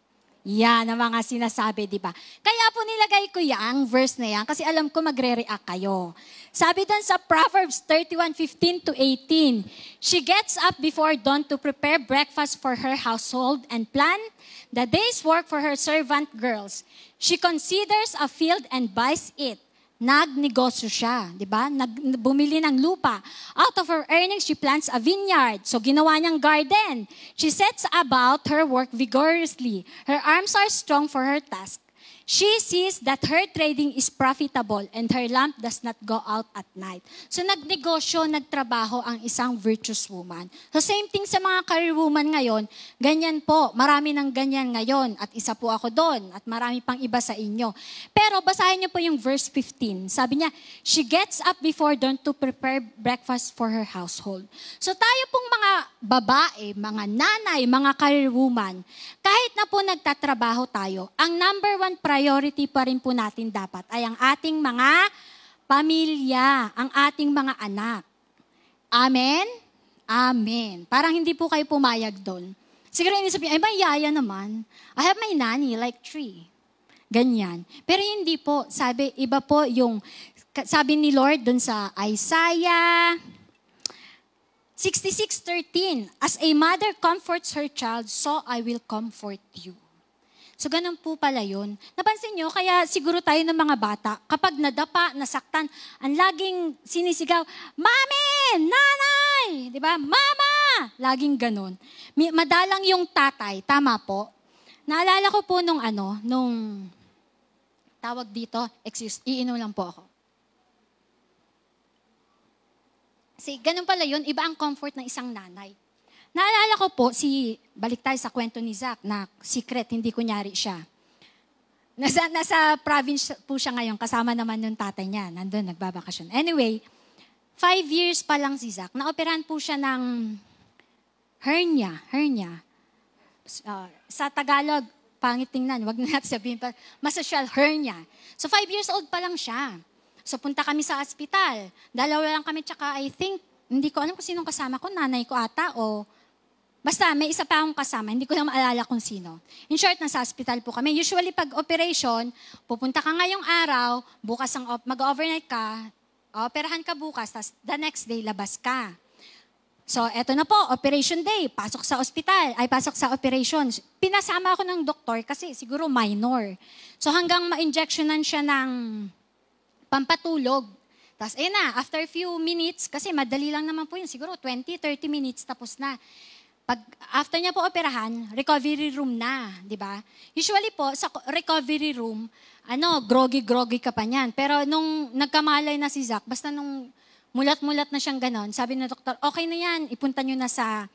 Yan ang mga sinasabi, di ba? Kaya po nilagay ko yan, verse na yan, kasi alam ko magre-react kayo. Sabi doon sa Proverbs 31:15 to 18, She gets up before dawn to prepare breakfast for her household and plan the day's work for her servant girls. She considers a field and buys it nagnegosyo siya, 'di ba? Nag bumili ng lupa. Out of her earnings, she plants a vineyard. So ginawa niyang garden. She sets about her work vigorously. Her arms are strong for her task. She sees that her trading is profitable and her lamp does not go out at night. So nagnegosyo, nagtrabaho ang isang virtuous woman. So same thing sa mga career woman ngayon, ganyan po, marami ng ganyan ngayon at isa po ako doon at marami pang iba sa inyo. Pero basahin niyo po yung verse 15. Sabi niya, she gets up before dawn to prepare breakfast for her household. So tayo pong mga babae, mga nanay, mga career woman, kahit na po nagtatrabaho tayo, ang number one priority priority pa rin po natin dapat ay ang ating mga pamilya, ang ating mga anak. Amen? Amen. Parang hindi po kayo pumayag doon. Siguro hindi niyo, ay may yaya naman. I have my nanny, like tree. Ganyan. Pero hindi po. Sabi, iba po yung, sabi ni Lord doon sa Isaiah, 66.13, As a mother comforts her child, so I will comfort you. So ganun po pala yun. Napansin nyo, kaya siguro tayo ng mga bata, kapag nadapa, nasaktan, ang laging sinisigaw, Mami! Nanay! Di ba? Mama! Laging ganun. Madalang yung tatay, tama po. Naalala ko po nung ano, nung tawag dito, excuse, iinom lang po ako. Kasi ganun pala yun, iba ang comfort ng isang nanay. Naalala ko po, si, balik tayo sa kwento ni Zach na secret, hindi kunyari siya. Nasa, nasa province po siya ngayon, kasama naman yung tatay niya, nandun, nagbabakasyon. Anyway, five years pa lang si Zach, naoperahan po siya ng hernia, hernia. Uh, sa Tagalog, pangit tingnan, wag na natin sabihin pa, masosyal hernia. So five years old pa lang siya. So punta kami sa ospital. Dalawa lang kami, tsaka I think, hindi ko alam kung sinong kasama ko, nanay ko ata o Basta, may isa pa akong kasama, hindi ko na maalala kung sino. In short, nasa hospital po kami. Usually, pag operation, pupunta ka ngayong araw, bukas ang op- mag-overnight ka, operahan ka bukas, tapos the next day, labas ka. So, eto na po, operation day, pasok sa ospital, ay pasok sa operation. Pinasama ako ng doktor kasi siguro minor. So, hanggang ma-injectionan siya ng pampatulog. Tapos, ayun na, after few minutes, kasi madali lang naman po yun, siguro 20, 30 minutes, tapos na. Pag after niya po operahan, recovery room na, di ba? Usually po, sa recovery room, ano, groggy-groggy ka pa niyan. Pero nung nagkamalay na si Zach, basta nung mulat-mulat na siyang ganon, sabi na doktor, okay na yan, ipunta niyo na sa,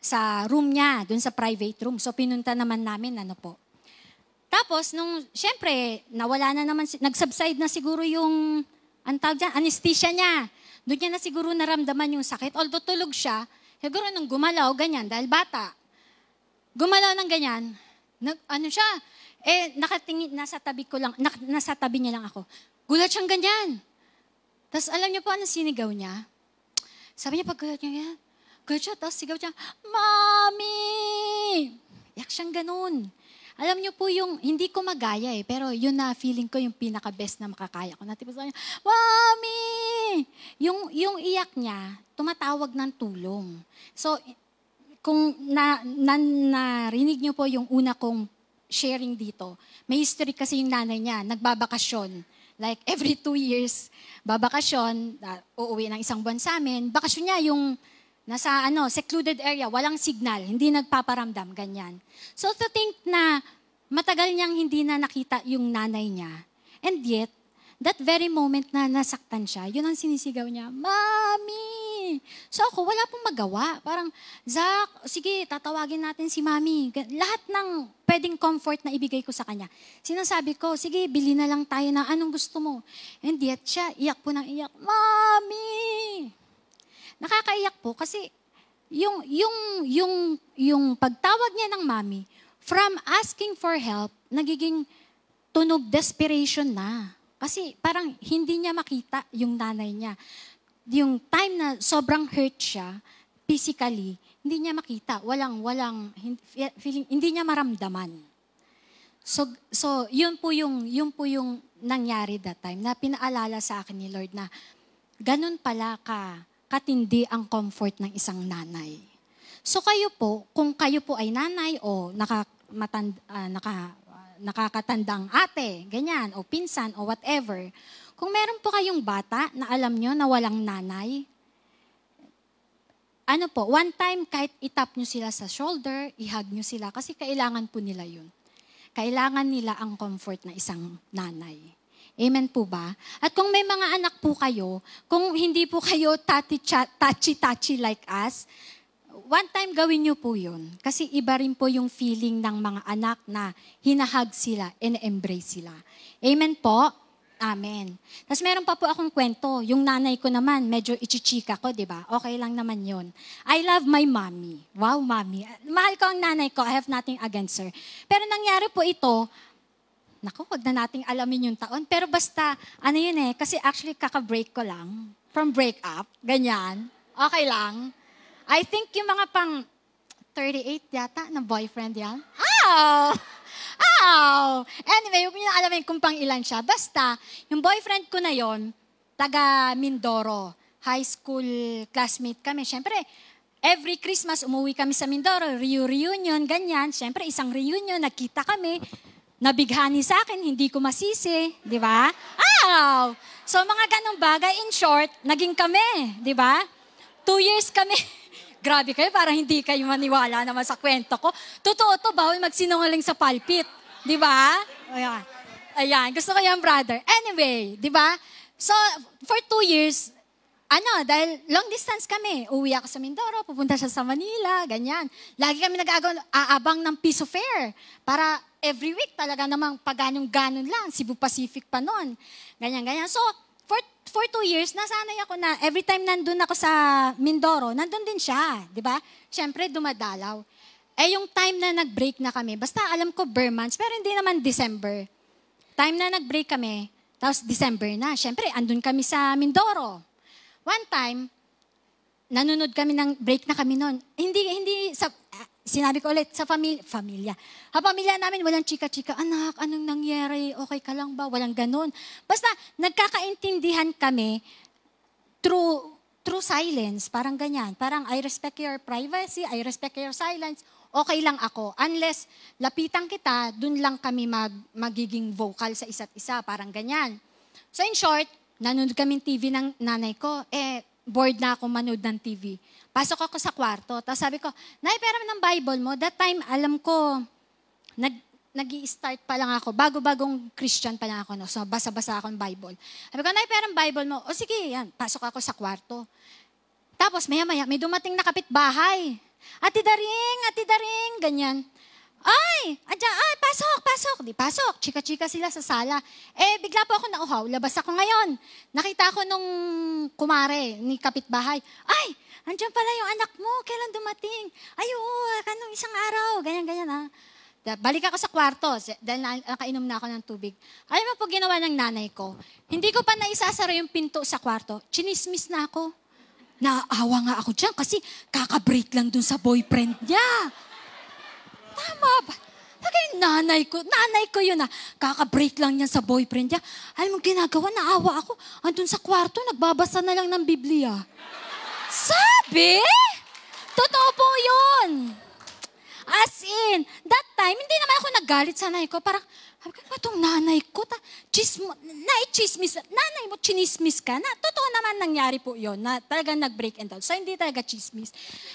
sa room niya, dun sa private room. So pinunta naman namin, ano po. Tapos, nung, syempre, nawala na naman, nagsubside na siguro yung, ang tawag dyan, anesthesia niya. Doon niya na siguro naramdaman yung sakit. Although tulog siya, Siguro nung gumalaw, ganyan, dahil bata. Gumalaw ng ganyan, nag, ano siya, eh, nakatingin, nasa tabi ko lang, nak, nasa tabi niya lang ako. Gulat siyang ganyan. Tapos alam niyo po ano sinigaw niya? Sabi niya pag gulat niya yan, gulat siya, tapos sigaw siya, Mommy! Yak siyang ganun. Alam niyo po yung, hindi ko magaya eh, pero yun na feeling ko yung pinaka-best na makakaya ko. Natin po sa kanya, Mommy! Yung, yung iyak niya, tumatawag ng tulong. So, kung na, na, narinig niyo po yung una kong sharing dito, may history kasi yung nanay niya, nagbabakasyon. Like every two years, babakasyon, uh, uuwi ng isang buwan sa amin. Bakasyon niya yung nasa ano, secluded area, walang signal, hindi nagpaparamdam, ganyan. So to think na matagal niyang hindi na nakita yung nanay niya, and yet, that very moment na nasaktan siya, yun ang sinisigaw niya, Mami! So ako, wala pong magawa. Parang, Zach, sige, tatawagin natin si Mami. Lahat ng pwedeng comfort na ibigay ko sa kanya. Sinasabi ko, sige, bili na lang tayo na anong gusto mo. And yet siya, iyak po ng iyak, Mami! Nakakaiyak po kasi yung, yung, yung, yung pagtawag niya ng mami, from asking for help, nagiging tunog desperation na. Kasi parang hindi niya makita yung nanay niya. Yung time na sobrang hurt siya, physically, hindi niya makita. Walang, walang, feeling, hindi niya maramdaman. So, so yun po yung, yun po yung nangyari that time na pinaalala sa akin ni Lord na ganun pala ka katindi ang comfort ng isang nanay. So kayo po, kung kayo po ay nanay o naka, matand, uh, naka nakakatandang ate, ganyan, o pinsan, o whatever. Kung meron po kayong bata na alam nyo na walang nanay, ano po, one time kahit itap nyo sila sa shoulder, ihag nyo sila kasi kailangan po nila yun. Kailangan nila ang comfort na isang nanay. Amen po ba? At kung may mga anak po kayo, kung hindi po kayo tachi-tachi like us, one time gawin niyo po yun. Kasi iba rin po yung feeling ng mga anak na hinahag sila and embrace sila. Amen po? Amen. Tapos meron pa po akong kwento. Yung nanay ko naman, medyo ichichika ko, di ba? Okay lang naman yon. I love my mommy. Wow, mommy. Mahal ko ang nanay ko. I have nothing against her. Pero nangyari po ito, nako, wag na nating alamin yung taon. Pero basta, ano yun eh, kasi actually kaka-break ko lang. From break up, ganyan. Okay lang. I think yung mga pang 38 yata na boyfriend yan. Ow! Oh! Ow! Oh! Anyway, huwag niyo na alamin kung pang ilan siya. Basta, yung boyfriend ko na yon taga Mindoro. High school classmate kami. Siyempre, every Christmas umuwi kami sa Mindoro. Reunion, ganyan. Siyempre, isang reunion, nakita kami. Nabighani sa akin, hindi ko masisi. Di ba? Ow! Oh! So, mga ganong bagay, in short, naging kami. Di ba? Two years kami. Grabe kayo, para hindi kayo maniwala naman sa kwento ko. Totoo to, bawal magsinungaling sa palpit. Di ba? Ayan. Ayan, gusto ko yan, brother. Anyway, di ba? So, for two years, ano, dahil long distance kami. Uwi ako sa Mindoro, pupunta siya sa Manila, ganyan. Lagi kami nag-aabang ng piso fare para every week talaga namang pag ganun lang, Cebu Pacific pa noon. Ganyan, ganyan. So, for two years, nasanay ako na every time nandun ako sa Mindoro, nandun din siya, di ba? Siyempre, dumadalaw. Eh, yung time na nag-break na kami, basta alam ko bare months, pero hindi naman December. Time na nag-break kami, tapos December na. Siyempre, andun kami sa Mindoro. One time, nanunod kami ng break na kami noon. Hindi, hindi, sa, Sinabi ko ulit, sa family, familia. Ha, pamilya namin, walang chika-chika. Anak, anong nangyari? Okay ka lang ba? Walang ganun. Basta, nagkakaintindihan kami through, through silence. Parang ganyan. Parang, I respect your privacy, I respect your silence. Okay lang ako. Unless, lapitan kita, dun lang kami mag, magiging vocal sa isa't isa. Parang ganyan. So in short, nanonood kami TV ng nanay ko. Eh, bored na ako manood ng TV. Pasok ako sa kwarto. Tapos sabi ko, Nay, pero ng Bible mo, that time, alam ko, nag, nag start pa lang ako, bago-bagong Christian pa lang ako, no? so basa-basa ako ng Bible. Sabi ko, Nay, pero ang Bible mo, o sige, yan, pasok ako sa kwarto. Tapos maya-maya, may dumating na bahay. Ati Daring, Ati Daring, ganyan. Ay, adyan, ay, pasok, pasok. Di pasok, chika-chika sila sa sala. Eh, bigla po ako nauhaw, labas ako ngayon. Nakita ko nung kumare ni kapitbahay. Ay, Andiyan pala yung anak mo, kailan dumating? Ay, oo, kanong isang araw, ganyan-ganyan ah. Balik ako sa kwarto dahil nakainom na ako ng tubig. Alam mo po ginawa ng nanay ko, hindi ko pa naisasara yung pinto sa kwarto. Chinismis na ako. Naawa nga ako dyan kasi kakabreak lang dun sa boyfriend niya. Tama ba? Lagay nanay ko, nanay ko yun ah. Kaka-break lang niyan sa boyfriend niya. Alam mo, ginagawa, naawa ako. Andun sa kwarto, nagbabasa na lang ng Biblia. Sabi? Totoo po yun. As in, that time, hindi naman ako nagalit sa nanay ko. Parang, sabi ko, itong ano nanay ko? Ta, chismo, chismis, nanay mo, chinismis ka na. Totoo naman nangyari po yon na talagang nag-break and down. So, hindi talaga chismis.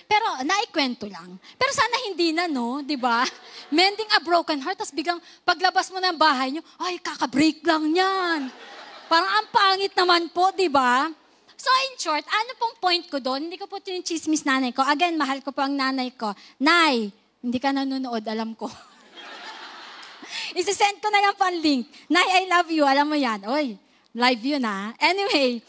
Pero, naikwento lang. Pero sana hindi na, no? Di ba? Mending a broken heart, tapos biglang paglabas mo ng bahay niyo, ay, kaka-break lang yan. Parang ang pangit naman po, di ba? So in short, ano pong point ko doon? Hindi ko po tinichismis nanay ko. Again, mahal ko po ang nanay ko. Nay, hindi ka nanonood, alam ko. Isi-send ko na lang pang link. Nay, I love you. Alam mo yan. Oy, live yun ah. Anyway,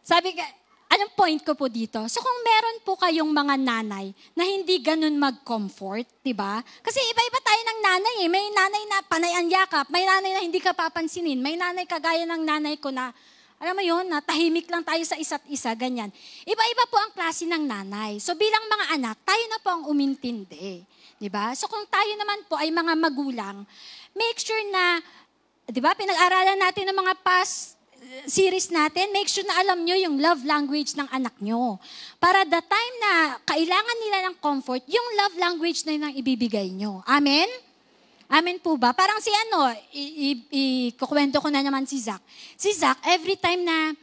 sabi ka, anong point ko po dito? So kung meron po kayong mga nanay na hindi ganun mag-comfort, di ba? Kasi iba-iba tayo ng nanay eh. May nanay na panay ang yakap, may nanay na hindi ka papansinin, may nanay kagaya ng nanay ko na, alam mo yon na tahimik lang tayo sa isa't isa, ganyan. Iba-iba po ang klase ng nanay. So bilang mga anak, tayo na po ang umintindi. 'Di ba? So kung tayo naman po ay mga magulang, make sure na 'di ba pinag-aralan natin ng mga past eh, series natin, make sure na alam nyo yung love language ng anak nyo. Para the time na kailangan nila ng comfort, yung love language na yun ang ibibigay nyo. Amen? Amen po ba? Parang si ano, ikukwento ko na naman si Zach. Si Zach, every time na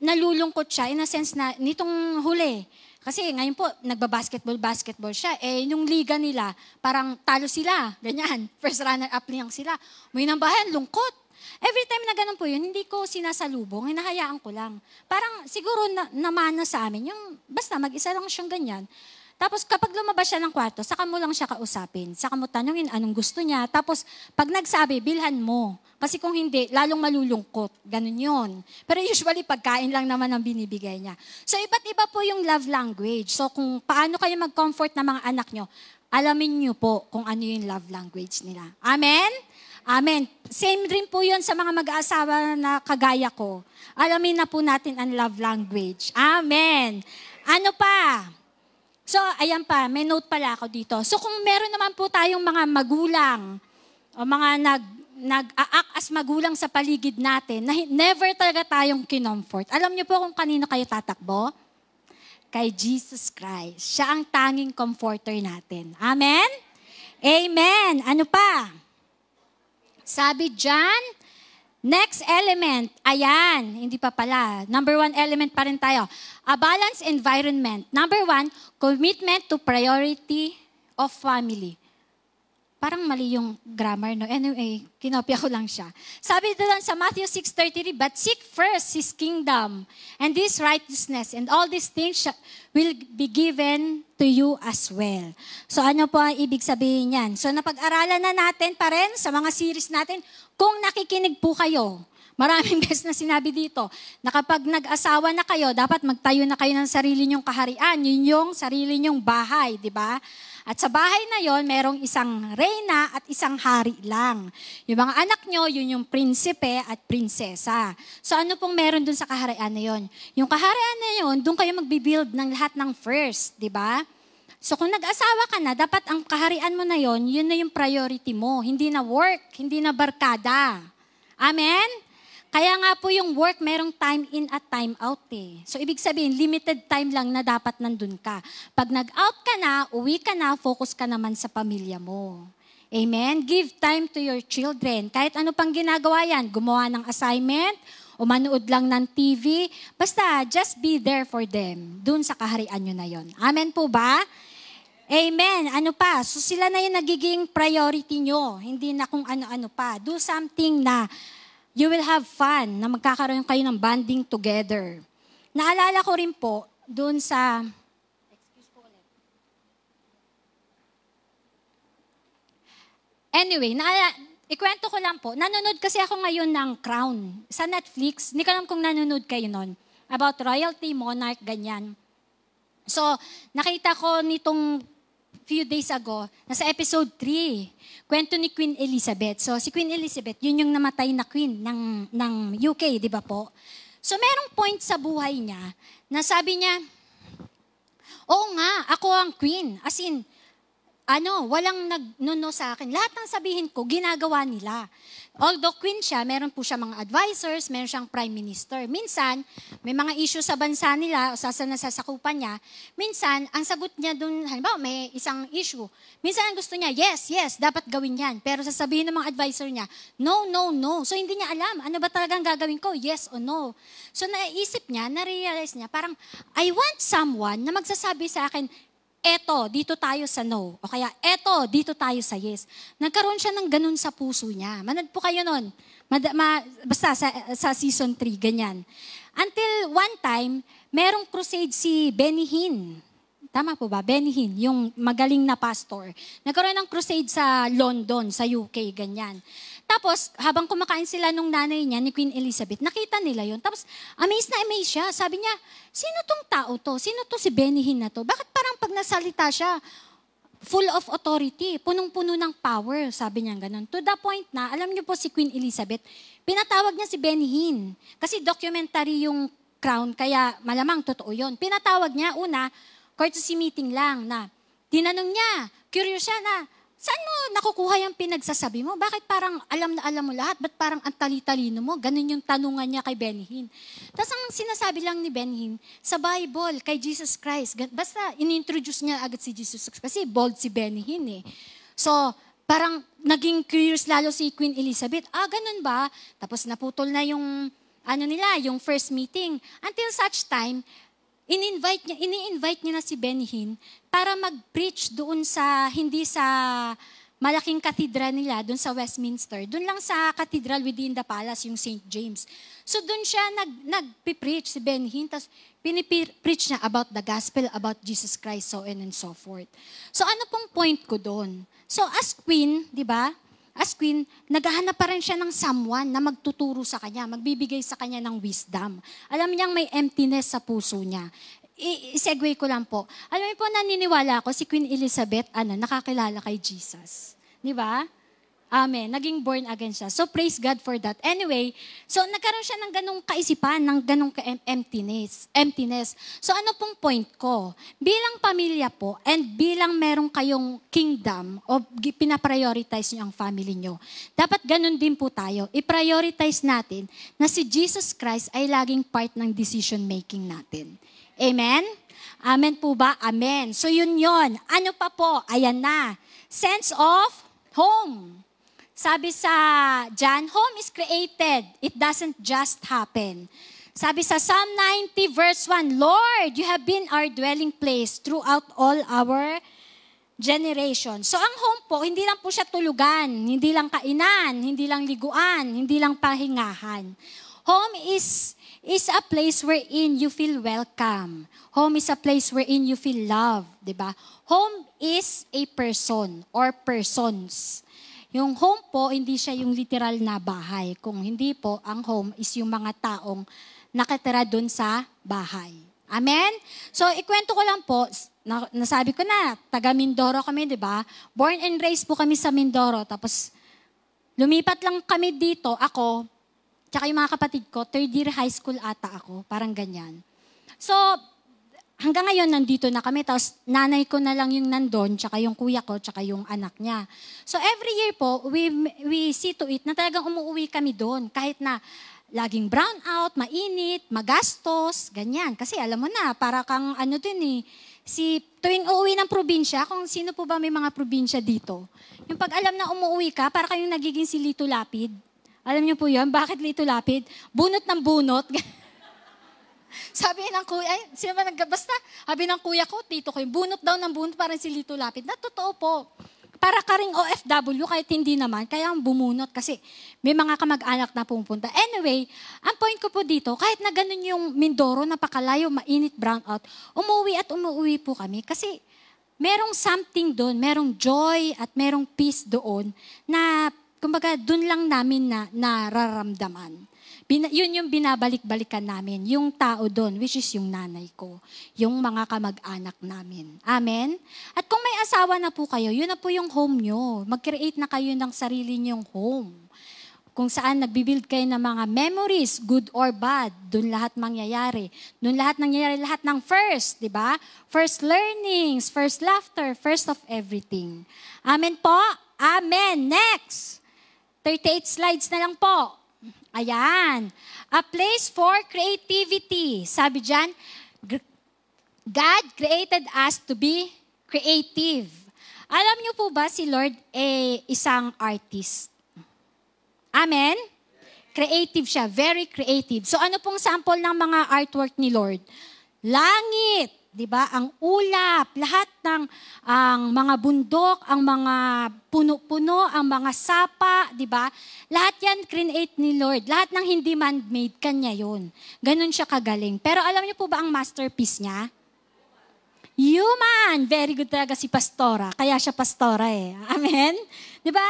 nalulungkot siya, in a sense na, nitong huli, kasi ngayon po, nagba-basketball, basketball siya. Eh, yung liga nila, parang talo sila. Ganyan. First runner-up lang sila. May nambahan, lungkot. Every time na ganun po yun, hindi ko sinasalubong, hinahayaan ko lang. Parang siguro na, namana sa amin, yung basta mag-isa lang siyang ganyan. Tapos kapag lumabas siya ng kwarto, saka mo lang siya kausapin. Saka mo tanungin anong gusto niya. Tapos pag nagsabi, bilhan mo. Kasi kung hindi, lalong malulungkot. Ganun yon. Pero usually pagkain lang naman ang binibigay niya. So iba't iba po yung love language. So kung paano kayo mag-comfort ng mga anak nyo, alamin nyo po kung ano yung love language nila. Amen? Amen. Same rin po yon sa mga mag-aasawa na kagaya ko. Alamin na po natin ang love language. Amen. Ano pa? So, ayan pa, may note pala ako dito. So, kung meron naman po tayong mga magulang o mga nag, nag-aak as magulang sa paligid natin, na never talaga tayong kinomfort. Alam niyo po kung kanino kayo tatakbo? Kay Jesus Christ. Siya ang tanging comforter natin. Amen? Amen. Ano pa? Sabi dyan, Next element, ayan, hindi pa pala. Number one element pa rin tayo. A balanced environment. Number one, commitment to priority of family. Parang mali yung grammar, no? Anyway, kinopya ko lang siya. Sabi doon sa Matthew 6.33, But seek first His kingdom and His righteousness and all these things will be given to you as well. So ano po ang ibig sabihin niyan? So napag-aralan na natin pa rin sa mga series natin. Kung nakikinig po kayo, Maraming beses na sinabi dito, na kapag nag-asawa na kayo, dapat magtayo na kayo ng sarili nyong kaharian, yun yung sarili nyong bahay, di ba? At sa bahay na yon, merong isang reyna at isang hari lang. Yung mga anak nyo, yun yung prinsipe at prinsesa. So ano pong meron dun sa kaharian na yon? Yung kaharian na yon, dun kayo magbibuild ng lahat ng first, di ba? So kung nag-asawa ka na, dapat ang kaharian mo na yon, yun na yung priority mo. Hindi na work, hindi na barkada. Amen? Kaya nga po yung work, merong time in at time out eh. So ibig sabihin, limited time lang na dapat nandun ka. Pag nag-out ka na, uwi ka na, focus ka naman sa pamilya mo. Amen? Give time to your children. Kahit ano pang ginagawa yan, gumawa ng assignment, umanood lang ng TV, basta just be there for them. Doon sa kaharian nyo na yon. Amen po ba? Amen. Ano pa? So sila na yung nagiging priority nyo. Hindi na kung ano-ano pa. Do something na you will have fun na magkakaroon kayo ng bonding together. Naalala ko rin po doon sa Anyway, naala, ikwento ko lang po. Nanonood kasi ako ngayon ng Crown sa Netflix. Hindi ko alam kung nanonood kayo noon. About royalty, monarch, ganyan. So, nakita ko nitong few days ago, nasa episode 3, kwento ni Queen Elizabeth. So, si Queen Elizabeth, yun yung namatay na queen ng, ng UK, di ba po? So, merong point sa buhay niya na sabi niya, Oo nga, ako ang queen. As in, ano, walang nagnuno sa akin. Lahat ng sabihin ko, ginagawa nila. Although queen siya, meron po siya mga advisors, meron siyang prime minister. Minsan, may mga issue sa bansa nila o sa nasasakupan niya. Minsan, ang sagot niya dun, halimbawa may isang issue. Minsan ang gusto niya, yes, yes, dapat gawin yan. Pero sasabihin ng mga advisor niya, no, no, no. So hindi niya alam, ano ba talagang gagawin ko, yes or no. So naisip niya, narealize niya, parang I want someone na magsasabi sa akin, eto, dito tayo sa no. O kaya, eto, dito tayo sa yes. Nagkaroon siya ng ganun sa puso niya. Manood po kayo nun. Mad- ma- basta sa, sa season 3, ganyan. Until one time, merong crusade si Benny Hinn. Tama po ba? Benny Hinn, yung magaling na pastor. Nagkaroon ng crusade sa London, sa UK, ganyan. Tapos, habang kumakain sila nung nanay niya, ni Queen Elizabeth, nakita nila yon. Tapos, amazed na amazed siya. Sabi niya, sino tong tao to? Sino to si Benihin na to? Bakit parang pag nasalita siya, full of authority, punong-puno ng power, sabi niya ganun. To the point na, alam niyo po si Queen Elizabeth, pinatawag niya si Benihin. Kasi documentary yung crown, kaya malamang totoo yon. Pinatawag niya, una, courtesy meeting lang na, tinanong niya, curious siya na, Saan mo nakukuha yung pinagsasabi mo? Bakit parang alam na alam mo lahat? Ba't parang ang tali-talino mo? Ganun yung tanungan niya kay Benhin. Tapos ang sinasabi lang ni Benhin, sa Bible, kay Jesus Christ, basta inintroduce niya agad si Jesus Christ. Kasi bold si Benhin eh. So, parang naging curious lalo si Queen Elizabeth. Ah, ganun ba? Tapos naputol na yung ano nila, yung first meeting. Until such time in-invite niya, ini-invite niya na si Benhin para mag-preach doon sa, hindi sa malaking katedra nila, doon sa Westminster. Doon lang sa cathedral within the palace, yung St. James. So doon siya nag, nag-preach si Benhin, tapos pinipreach niya about the gospel, about Jesus Christ, so on and so forth. So ano pong point ko doon? So as queen, di ba, as queen, naghahanap pa rin siya ng someone na magtuturo sa kanya, magbibigay sa kanya ng wisdom. Alam niyang may emptiness sa puso niya. I-segue ko lang po. Alam niyo po, naniniwala ako si Queen Elizabeth, ano, nakakilala kay Jesus. Di ba? Amen. Naging born again siya. So praise God for that. Anyway, so nagkaroon siya ng ganong kaisipan, ng ganong emptiness. emptiness. So ano pong point ko? Bilang pamilya po, and bilang merong kayong kingdom, o pinaprioritize niyo ang family niyo, dapat ganun din po tayo. I-prioritize natin na si Jesus Christ ay laging part ng decision making natin. Amen? Amen po ba? Amen. So yun yon. Ano pa po? Ayan na. Sense of home. Sabi sa John, home is created. It doesn't just happen. Sabi sa Psalm 90 verse 1, Lord, you have been our dwelling place throughout all our generation. So ang home po, hindi lang po siya tulugan, hindi lang kainan, hindi lang liguan, hindi lang pahingahan. Home is is a place wherein you feel welcome. Home is a place wherein you feel love, 'di ba? Home is a person or persons. Yung home po, hindi siya yung literal na bahay. Kung hindi po, ang home is yung mga taong nakatira doon sa bahay. Amen? So, ikwento ko lang po, nasabi ko na, taga Mindoro kami, di ba? Born and raised po kami sa Mindoro. Tapos, lumipat lang kami dito, ako, tsaka yung mga kapatid ko, third year high school ata ako, parang ganyan. So, hanggang ngayon nandito na kami. Tapos nanay ko na lang yung nandun, tsaka yung kuya ko, tsaka yung anak niya. So every year po, we, we see to it na talagang umuwi kami doon. Kahit na laging brown out, mainit, magastos, ganyan. Kasi alam mo na, para kang ano din eh, si tuwing uuwi ng probinsya, kung sino po ba may mga probinsya dito, yung pag alam na umuwi ka, para kayong nagiging si Lito Lapid. Alam niyo po yun, bakit Lito Lapid? Bunot ng bunot. sabi ng kuya, ay, sino ba nagbasta? Sabi ng kuya ko, tito ko, yung bunot daw ng bunot para si Lito Lapid. Na totoo po. Para ka rin OFW, kahit hindi naman, kaya ang bumunot kasi may mga kamag-anak na pumunta. Anyway, ang point ko po dito, kahit na ganun yung Mindoro, napakalayo, mainit, brownout, umuwi at umuwi po kami kasi merong something doon, merong joy at merong peace doon na kumbaga doon lang namin na nararamdaman. Bin, yun yung binabalik-balikan namin, yung tao doon, which is yung nanay ko, yung mga kamag-anak namin. Amen? At kung may asawa na po kayo, yun na po yung home nyo. Mag-create na kayo ng sarili nyong home. Kung saan nagbibuild kayo ng mga memories, good or bad, doon lahat mangyayari. Doon lahat nangyayari, lahat ng first, di ba? First learnings, first laughter, first of everything. Amen po? Amen. Next! 38 slides na lang po. Ayan. A place for creativity. Sabi dyan, God created us to be creative. Alam niyo po ba si Lord eh, isang artist? Amen? Creative siya, very creative. So ano pong sample ng mga artwork ni Lord? Langit. 'di ba? Ang ulap, lahat ng ang mga bundok, ang mga puno-puno, ang mga sapa, 'di ba? Lahat 'yan create ni Lord. Lahat ng hindi man-made kanya 'yon. Ganun siya kagaling. Pero alam niyo po ba ang masterpiece niya? Human. Very good talaga si pastora. Kaya siya pastora eh. Amen. 'Di ba?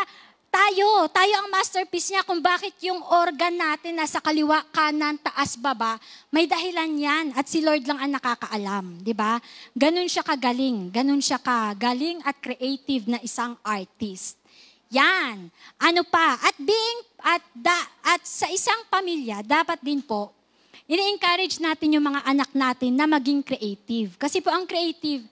Tayo, tayo ang masterpiece niya kung bakit yung organ natin nasa kaliwa, kanan, taas, baba, may dahilan yan at si Lord lang ang nakakaalam, di ba? Ganun siya kagaling, ganun siya kagaling at creative na isang artist. Yan. Ano pa? At being at da, at sa isang pamilya, dapat din po ini-encourage natin yung mga anak natin na maging creative. Kasi po ang creative,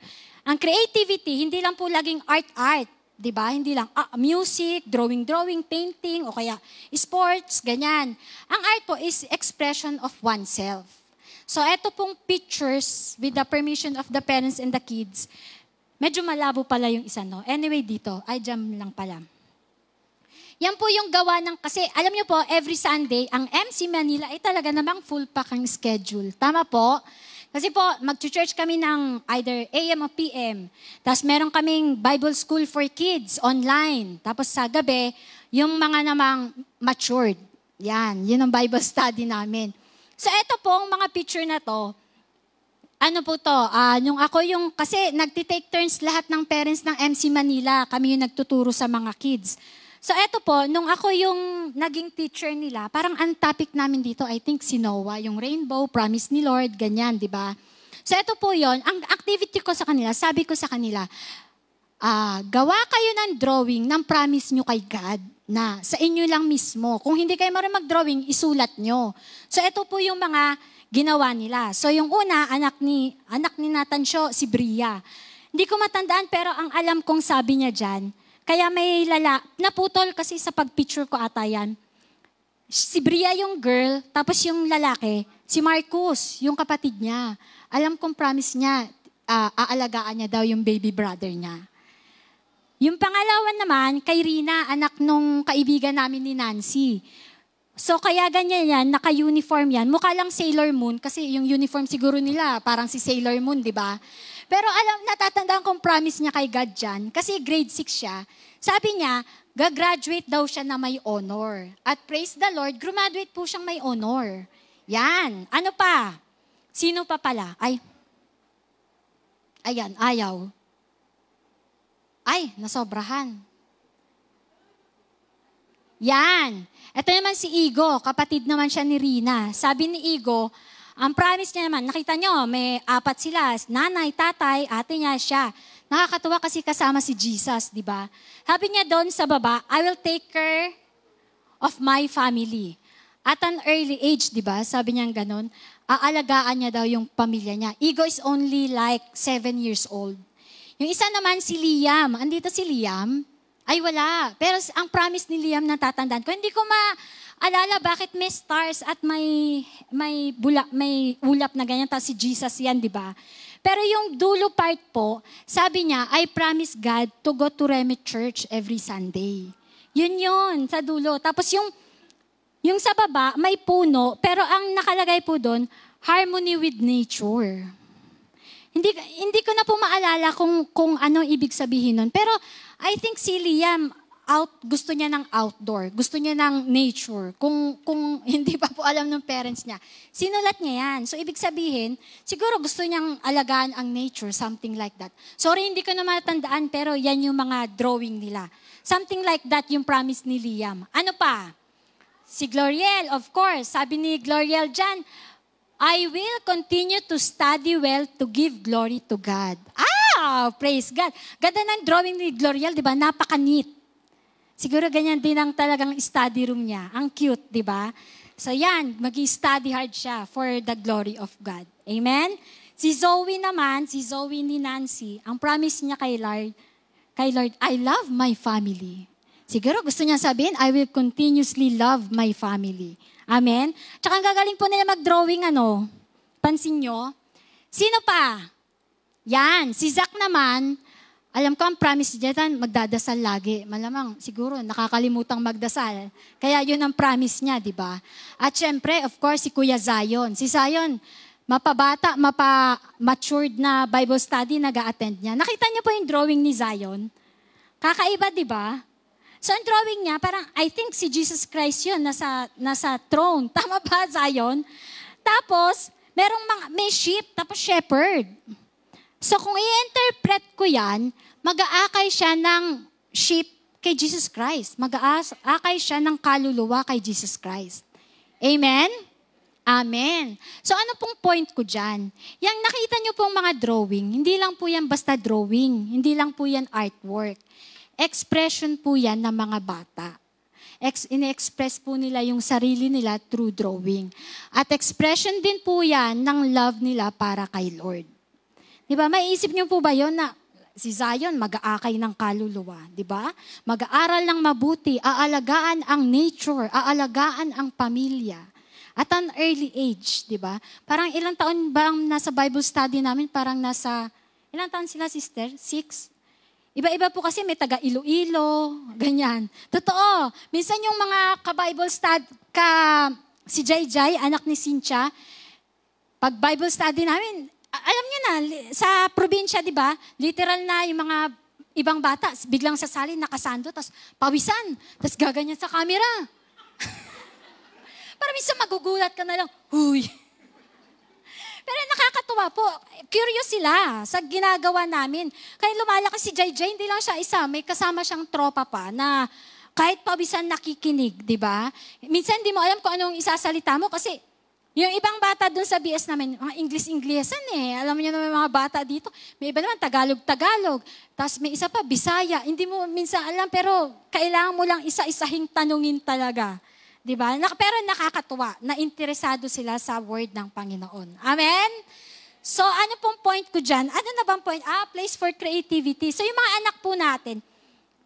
ang creativity hindi lang po laging art art di ba? Hindi lang ah, music, drawing, drawing, painting, o kaya sports, ganyan. Ang art po is expression of oneself. So, eto pong pictures with the permission of the parents and the kids. Medyo malabo pala yung isa, no? Anyway, dito, ay jam lang pala. Yan po yung gawa ng, kasi alam nyo po, every Sunday, ang MC Manila ay talaga namang full pack ang schedule. Tama po? Kasi po, mag-church kami ng either AM o PM. Tapos meron kaming Bible School for Kids online. Tapos sa gabi, yung mga namang matured. Yan, yun ang Bible study namin. So eto po, ang mga picture na to, ano po to, uh, ah, yung ako yung, kasi nagtitake turns lahat ng parents ng MC Manila, kami yung nagtuturo sa mga kids. So eto po, nung ako yung naging teacher nila, parang ang topic namin dito, I think si Noah, yung rainbow, promise ni Lord, ganyan, di ba? So eto po yon ang activity ko sa kanila, sabi ko sa kanila, uh, gawa kayo ng drawing ng promise nyo kay God na sa inyo lang mismo. Kung hindi kayo marunong mag-drawing, isulat nyo. So eto po yung mga ginawa nila. So yung una, anak ni, anak ni Natansyo, si Bria. Hindi ko matandaan pero ang alam kong sabi niya dyan, kaya may lala, naputol kasi sa pagpicture ko ata yan. Si Bria yung girl, tapos yung lalaki, si Marcus, yung kapatid niya. Alam kong promise niya, uh, aalagaan niya daw yung baby brother niya. Yung pangalawa naman, kay Rina, anak nung kaibigan namin ni Nancy. So kaya ganyan yan, naka-uniform yan. Mukha lang Sailor Moon kasi yung uniform siguro nila parang si Sailor Moon, di ba? Pero alam, natatandaan kong promise niya kay God dyan, kasi grade 6 siya. Sabi niya, gagraduate daw siya na may honor. At praise the Lord, graduate po siyang may honor. Yan. Ano pa? Sino pa pala? Ay, ayan, ayaw. Ay, nasobrahan. Yan. Ito naman si Igo, kapatid naman siya ni Rina. Sabi ni Igo, ang promise niya naman, nakita nyo, may apat sila, nanay, tatay, ate niya, siya. Nakakatuwa kasi kasama si Jesus, di ba? Sabi niya doon sa baba, I will take care of my family. At an early age, di ba? Sabi niya ganun, aalagaan niya daw yung pamilya niya. Ego is only like seven years old. Yung isa naman si Liam. Andito si Liam. Ay, wala. Pero ang promise ni Liam na tatandaan ko, hindi ko ma, Alala, bakit may stars at may, may, bula, may ulap na ganyan, tapos si Jesus yan, di ba? Pero yung dulo part po, sabi niya, I promise God to go to Remy Church every Sunday. Yun yun, sa dulo. Tapos yung, yung sa baba, may puno, pero ang nakalagay po doon, harmony with nature. Hindi, hindi ko na po maalala kung, kung ano ibig sabihin nun. Pero I think si Liam, out, gusto niya ng outdoor, gusto niya ng nature. Kung, kung hindi pa po alam ng parents niya, sinulat niya yan. So, ibig sabihin, siguro gusto niyang alagaan ang nature, something like that. Sorry, hindi ko na matandaan, pero yan yung mga drawing nila. Something like that yung promise ni Liam. Ano pa? Si Gloriel, of course. Sabi ni Gloriel dyan, I will continue to study well to give glory to God. Ah! Praise God. Ganda ng drawing ni Gloriel, di ba? Napaka-neat. Siguro ganyan din ang talagang study room niya. Ang cute, di ba? So yan, mag study hard siya for the glory of God. Amen? Si Zoe naman, si Zoe ni Nancy, ang promise niya kay Lord, kay Lord, I love my family. Siguro gusto niya sabihin, I will continuously love my family. Amen? Tsaka ang gagaling po nila mag-drawing, ano? Pansin nyo? Sino pa? Yan, si Zach naman, alam ko ang promise niya Jonathan, magdadasal lagi. Malamang, siguro, nakakalimutang magdasal. Kaya yun ang promise niya, di ba? At syempre, of course, si Kuya Zion. Si Zion, mapabata, mapa-matured na Bible study, nag attend niya. Nakita niyo po yung drawing ni Zion? Kakaiba, di ba? So ang drawing niya, parang I think si Jesus Christ yun, nasa, nasa throne. Tama ba, Zion? Tapos, merong mga, may sheep, tapos shepherd. So kung i-interpret ko yan, mag-aakay siya ng sheep kay Jesus Christ. Mag-aakay siya ng kaluluwa kay Jesus Christ. Amen? Amen. So ano pong point ko dyan? Yang nakita nyo pong mga drawing, hindi lang po yan basta drawing, hindi lang po yan artwork. Expression po yan ng mga bata. Ex- in-express po nila yung sarili nila through drawing. At expression din po yan ng love nila para kay Lord. Di ba? isip niyo po ba yon na si Zion mag-aakay ng kaluluwa, di ba? Mag-aaral ng mabuti, aalagaan ang nature, aalagaan ang pamilya. At an early age, di ba? Parang ilang taon ba ang nasa Bible study namin, parang nasa, ilang taon sila sister? Six? Iba-iba po kasi may taga Iloilo, ganyan. Totoo, minsan yung mga ka-Bible study, ka, si Jai Jai, anak ni Cynthia, pag Bible study namin, alam niyo na, sa probinsya, di ba, literal na yung mga ibang bata, biglang sasali, nakasando, tapos pawisan, tapos gaganyan sa camera. Para minsan magugulat ka na lang, huy. Pero nakakatuwa po, curious sila sa ginagawa namin. Kaya lumalakas si JJ, hindi lang siya isa, may kasama siyang tropa pa na kahit pawisan nakikinig, di ba? Minsan hindi mo alam kung anong isasalita mo kasi yung ibang bata dun sa BS namin, mga english inglesan eh. Alam niyo naman mga bata dito. May iba naman Tagalog-Tagalog. Tapos may isa pa, Bisaya. Hindi mo minsan alam, pero kailangan mo lang isa-isahing tanungin talaga. Di ba? Pero nakakatuwa na interesado sila sa word ng Panginoon. Amen? So ano pong point ko dyan? Ano na bang point? Ah, place for creativity. So yung mga anak po natin,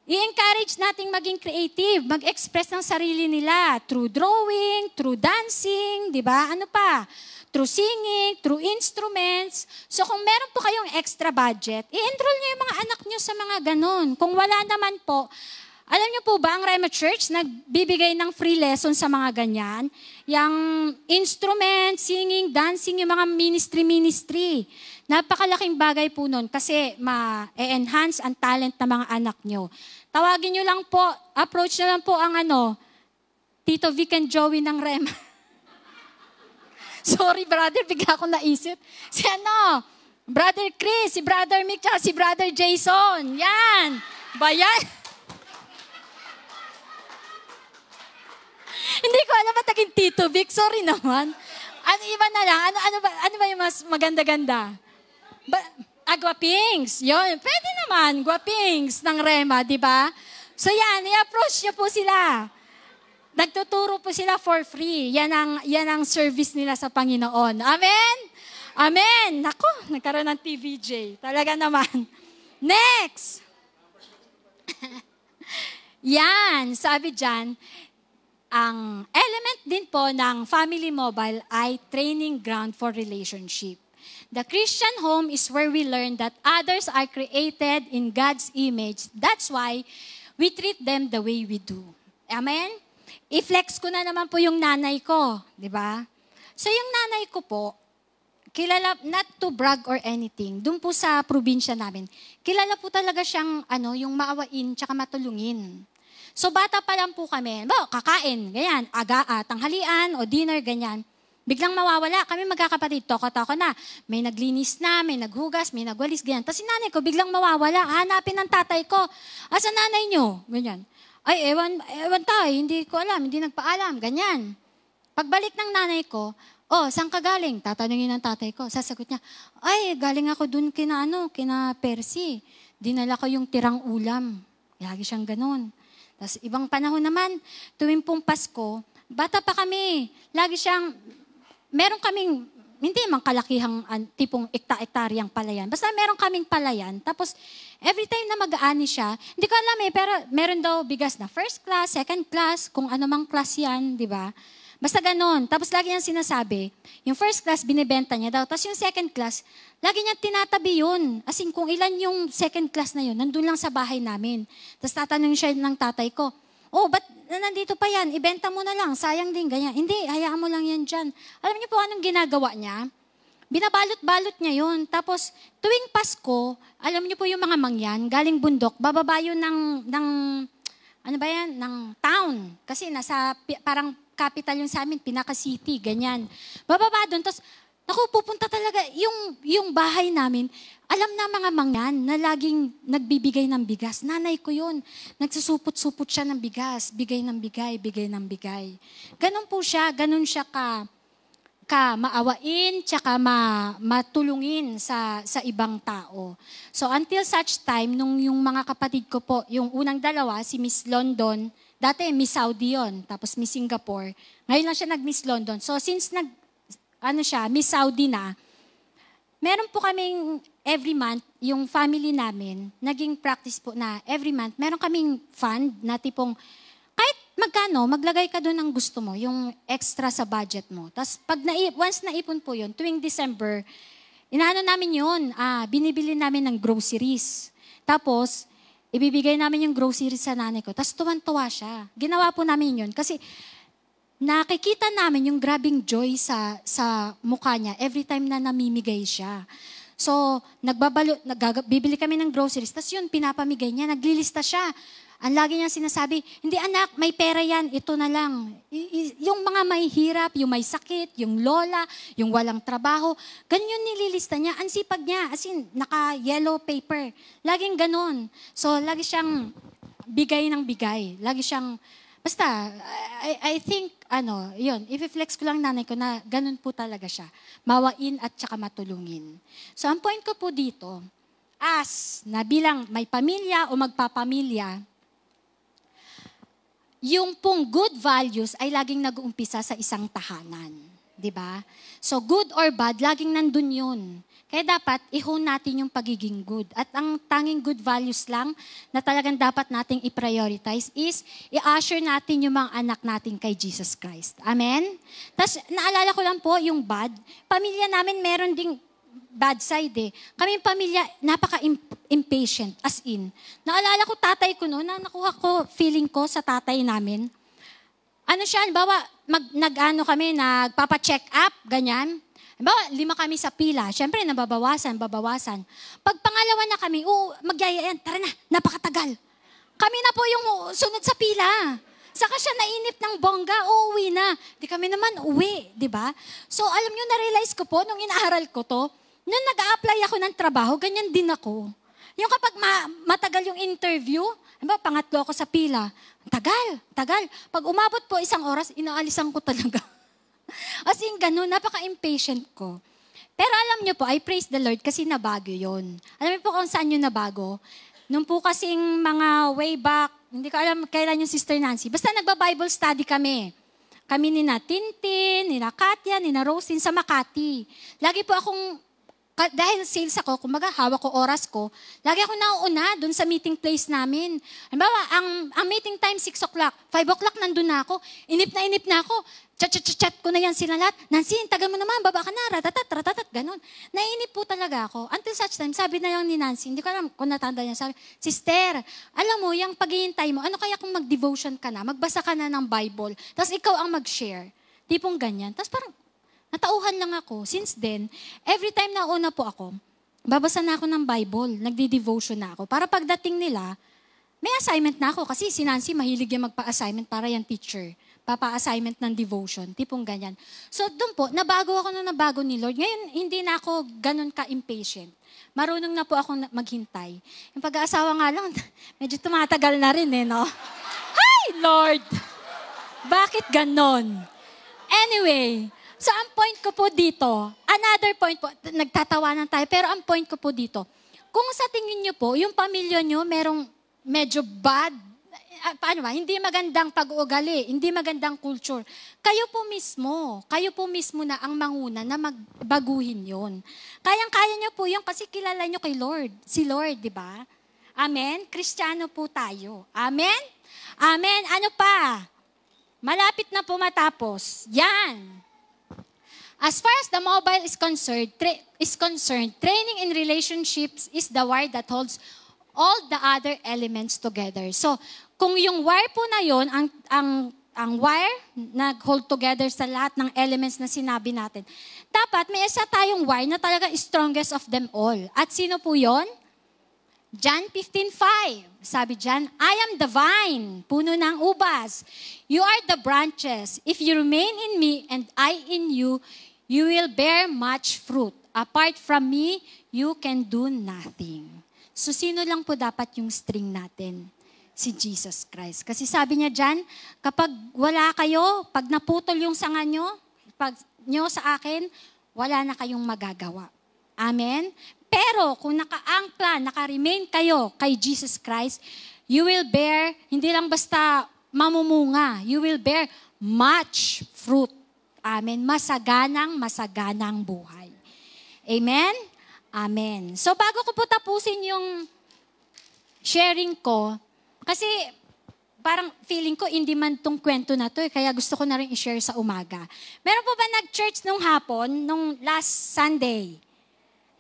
I-encourage nating maging creative, mag-express ng sarili nila through drawing, through dancing, di ba? Ano pa? Through singing, through instruments. So kung meron po kayong extra budget, i-enroll nyo yung mga anak nyo sa mga ganun. Kung wala naman po, alam nyo po ba, ang Rema Church nagbibigay ng free lesson sa mga ganyan? Yung instruments, singing, dancing, yung mga ministry-ministry. Napakalaking bagay po nun kasi ma-enhance ang talent ng mga anak nyo. Tawagin nyo lang po, approach nyo lang po ang ano, Tito Vic and Joey ng REM. Sorry brother, bigla ko naisip. Si ano, Brother Chris, si Brother Mick, si Brother Jason. Yan! Bayan! Hindi ko alam ba taging Tito Vic. Sorry naman. Ano iba na lang? Ano, ano, ba, ano ba yung mas maganda-ganda? Ba, ah, guapings. Yun, pwede naman, guapings ng Rema, di ba? So yan, i-approach niyo po sila. Nagtuturo po sila for free. Yan ang, yan ang service nila sa Panginoon. Amen? Amen! Nako, nagkaroon ng TVJ. Talaga naman. Next! yan, sabi dyan, ang element din po ng Family Mobile ay training ground for relationship. The Christian home is where we learn that others are created in God's image. That's why we treat them the way we do. Amen? I-flex ko na naman po yung nanay ko, di ba? So yung nanay ko po, kilala, not to brag or anything, doon po sa probinsya namin, kilala po talaga siyang, ano, yung maawain tsaka matulungin. So bata pa lang po kami, ba, kakain, ganyan, aga, ah, tanghalian o dinner, ganyan. Biglang mawawala. Kami magkakapatid, toko-toko na. May naglinis na, may naghugas, may nagwalis, ganyan. Tapos si nanay ko, biglang mawawala. Hanapin ng tatay ko. Asa ah, nanay nyo? Ganyan. Ay, ewan, ewan tayo, eh. hindi ko alam, hindi nagpaalam, ganyan. Pagbalik ng nanay ko, oh, saan ka galing? Tatanungin ng tatay ko. Sasagot niya, ay, galing ako dun kina, ano, kina Percy. Dinala ko yung tirang ulam. Lagi siyang ganun. Tapos ibang panahon naman, tuwing pong Pasko, bata pa kami. Lagi siyang, meron kaming, hindi man kalakihang tipong ekta-ektaryang palayan. Basta meron kaming palayan. Tapos, every time na mag-aani siya, hindi ko alam eh, pero meron daw bigas na first class, second class, kung ano mang class yan, di ba? Basta ganon. Tapos lagi niyang sinasabi, yung first class, binibenta niya daw. Tapos yung second class, lagi niyang tinatabi yun. As in, kung ilan yung second class na yun, nandun lang sa bahay namin. Tapos tatanungin siya ng tatay ko, oh, but na nandito pa yan, ibenta mo na lang, sayang din, ganyan. Hindi, hayaan mo lang yan dyan. Alam niyo po anong ginagawa niya? Binabalot-balot niya yon. Tapos, tuwing Pasko, alam niyo po yung mga mangyan, galing bundok, bababa yun ng, ng ano ba yan, ng town. Kasi nasa parang capital yung sa amin, pinaka-city, ganyan. Bababa doon, tapos, naku, pupunta talaga, yung, yung bahay namin, alam na mga mangyan na laging nagbibigay ng bigas. Nanay ko yun. Nagsusupot-supot siya ng bigas. Bigay ng bigay, bigay ng bigay. Ganun po siya. ganun siya ka, ka maawain, tsaka ma, matulungin sa, sa ibang tao. So until such time, nung yung mga kapatid ko po, yung unang dalawa, si Miss London, dati Miss Saudi yun, tapos Miss Singapore. Ngayon lang siya nag-Miss London. So since nag, ano siya, Miss Saudi na, meron po kaming every month, yung family namin, naging practice po na every month, meron kaming fund na tipong kahit magkano, maglagay ka doon ng gusto mo, yung extra sa budget mo. Tapos pag naip, once naipon po yun, tuwing December, inaano namin yun, ah, binibili namin ng groceries. Tapos, ibibigay namin yung groceries sa nanay ko. Tapos tuwan-tuwa siya. Ginawa po namin yun. Kasi nakikita namin yung grabing joy sa, sa mukha niya every time na namimigay siya. So, nagbabalo, nagag- bibili kami ng groceries. Tapos yun, pinapamigay niya. Naglilista siya. Ang lagi niyang sinasabi, hindi anak, may pera yan, ito na lang. I- i- yung mga may hirap, yung may sakit, yung lola, yung walang trabaho, ganyan nililista niya. Ang sipag niya, as in, naka-yellow paper. Laging ganon. So, lagi siyang bigay ng bigay. Lagi siyang Basta, I, I think, ano, yun, i-flex ko lang nanay ko na ganun po talaga siya. Mawain at saka matulungin. So, ang point ko po dito, as na bilang may pamilya o magpapamilya, yung pong good values ay laging nag-uumpisa sa isang tahanan. ba? Diba? So, good or bad, laging nandun yun. Kaya dapat i-hone natin yung pagiging good. At ang tanging good values lang na talagang dapat nating i-prioritize is i-usher natin yung mga anak natin kay Jesus Christ. Amen? Tapos naalala ko lang po yung bad. Pamilya namin meron ding bad side eh. Kaming pamilya, napaka-impatient, as in. Naalala ko tatay ko noon, na nakuha ko feeling ko sa tatay namin. Ano siya, bawa, mag, nag-ano kami, nagpapa-check up, ganyan. Halimbawa, lima kami sa pila. Siyempre, nababawasan, babawasan. Pag pangalawa na kami, oo, magyayayan, tara na, napakatagal. Kami na po yung sunod sa pila. Saka siya nainip ng bongga, uuwi na. Di kami naman uwi, di ba? So alam nyo, na-realize ko po, nung inaaral ko to, nung nag apply ako ng trabaho, ganyan din ako. Yung kapag ma- matagal yung interview, ba, pangatlo ako sa pila, tagal, tagal. Pag umabot po isang oras, inaalisan ko talaga. As in, ganun, napaka-impatient ko. Pero alam nyo po, I praise the Lord kasi nabago yon. Alam niyo po kung saan yun nabago? Nung po kasing mga way back, hindi ko alam kailan yung Sister Nancy, basta nagba-Bible study kami. Kami ni na Tintin, ni na Katya, ni na Rosin sa Makati. Lagi po akong, dahil sales ako, kumbaga hawak ko oras ko, lagi akong nauuna doon sa meeting place namin. Halimbawa, ang, ang meeting time 6 o'clock, 5 o'clock nandun na ako, inip na inip na ako chat-chat-chat ko na yan sila lahat. Nansin, taga mo naman, baba ka na, ratatat, ratatat, ganun. Nainip po talaga ako. Until such time, sabi na lang ni Nancy, hindi ko alam kung natanda niya, sabi, Sister, alam mo, yung paghihintay mo, ano kaya kung mag-devotion ka na, magbasa ka na ng Bible, tapos ikaw ang mag-share. Tipong ganyan. Tapos parang, natauhan lang ako. Since then, every time na una po ako, babasa na ako ng Bible, nagdi-devotion na ako. Para pagdating nila, may assignment na ako kasi si Nancy mahilig yung magpa-assignment para yan teacher papa-assignment ng devotion, tipong ganyan. So doon po, nabago ako na nabago ni Lord. Ngayon, hindi na ako ganun ka-impatient. Marunong na po akong maghintay. Yung pag-aasawa nga lang, medyo tumatagal na rin eh, no? Hi, Lord! Bakit ganon? Anyway, so ang point ko po dito, another point po, nagtatawanan tayo, pero ang point ko po dito, kung sa tingin nyo po, yung pamilya nyo merong medyo bad Ah, paano ba, hindi magandang pag-uugali, hindi magandang culture. Kayo po mismo, kayo po mismo na ang manguna na magbaguhin yon. Kayang-kaya nyo po yun kasi kilala nyo kay Lord, si Lord, di ba? Amen? Kristiyano po tayo. Amen? Amen? Ano pa? Malapit na po matapos. Yan. As far as the mobile is concerned, tra- is concerned, training in relationships is the wire that holds all the other elements together. So, kung yung wire po na yon, ang, ang, ang wire, nag-hold together sa lahat ng elements na sinabi natin. Dapat may isa tayong wire na talaga strongest of them all. At sino po yon? John 15.5, sabi John, I am the vine, puno ng ubas. You are the branches. If you remain in me and I in you, you will bear much fruit. Apart from me, you can do nothing. So sino lang po dapat yung string natin? si Jesus Christ. Kasi sabi niya dyan, kapag wala kayo, pag naputol yung sanga nyo, pag nyo sa akin, wala na kayong magagawa. Amen? Pero kung nakaangkla, naka-remain kayo kay Jesus Christ, you will bear, hindi lang basta mamumunga, you will bear much fruit. Amen? Masaganang, masaganang buhay. Amen? Amen. So bago ko po tapusin yung sharing ko, kasi parang feeling ko hindi man tong kwento na to eh, kaya gusto ko na rin i-share sa umaga. Meron po ba nag-church nung hapon, nung last Sunday?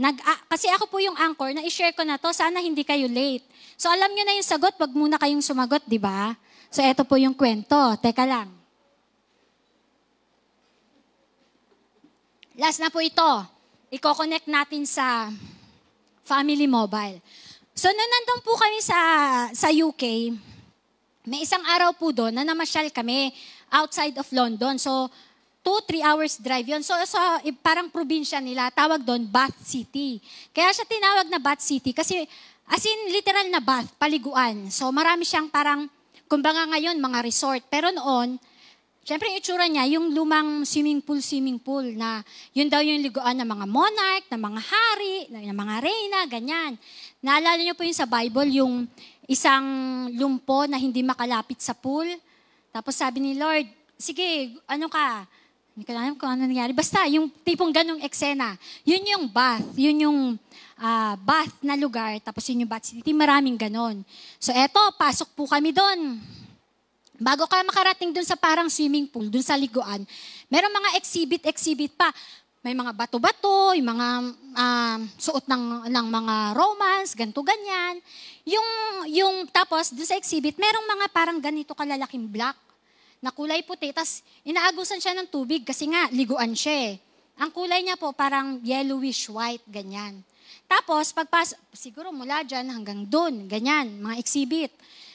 Nag, ah, kasi ako po yung anchor, na i-share ko na to, sana hindi kayo late. So alam nyo na yung sagot, wag muna kayong sumagot, di ba? So eto po yung kwento, teka lang. Last na po ito, i-connect natin sa Family Mobile. So, nung nandun po kami sa, sa UK, may isang araw po doon na namasyal kami outside of London. So, two, three hours drive yon. So, so, eh, parang probinsya nila, tawag doon Bath City. Kaya siya tinawag na Bath City kasi as in literal na bath, paliguan. So, marami siyang parang, kumbaga ngayon, mga resort. Pero noon, Siyempre, yung itsura niya, yung lumang swimming pool, swimming pool, na yun daw yung liguan ng mga monarch, ng mga hari, ng mga reyna, ganyan. Naalala niyo po yung sa Bible, yung isang lumpo na hindi makalapit sa pool. Tapos sabi ni Lord, sige, ano ka? Hindi ko alam kung ano nangyari. Basta, yung tipong ganong eksena. Yun yung bath. Yun yung uh, bath na lugar. Tapos yun yung bath city. Maraming ganon. So eto, pasok po kami doon. Bago ka makarating dun sa parang swimming pool, dun sa liguan, merong mga exhibit-exhibit pa. May mga bato-bato, yung mga um, suot ng, ng mga romance, ganto-ganyan. Yung, yung tapos, dun sa exhibit, merong mga parang ganito kalalaking block na kulay puti. Tapos inaagusan siya ng tubig kasi nga liguan siya eh. Ang kulay niya po parang yellowish white, ganyan. Tapos, pagpas, siguro mula dyan hanggang doon, ganyan, mga exhibit.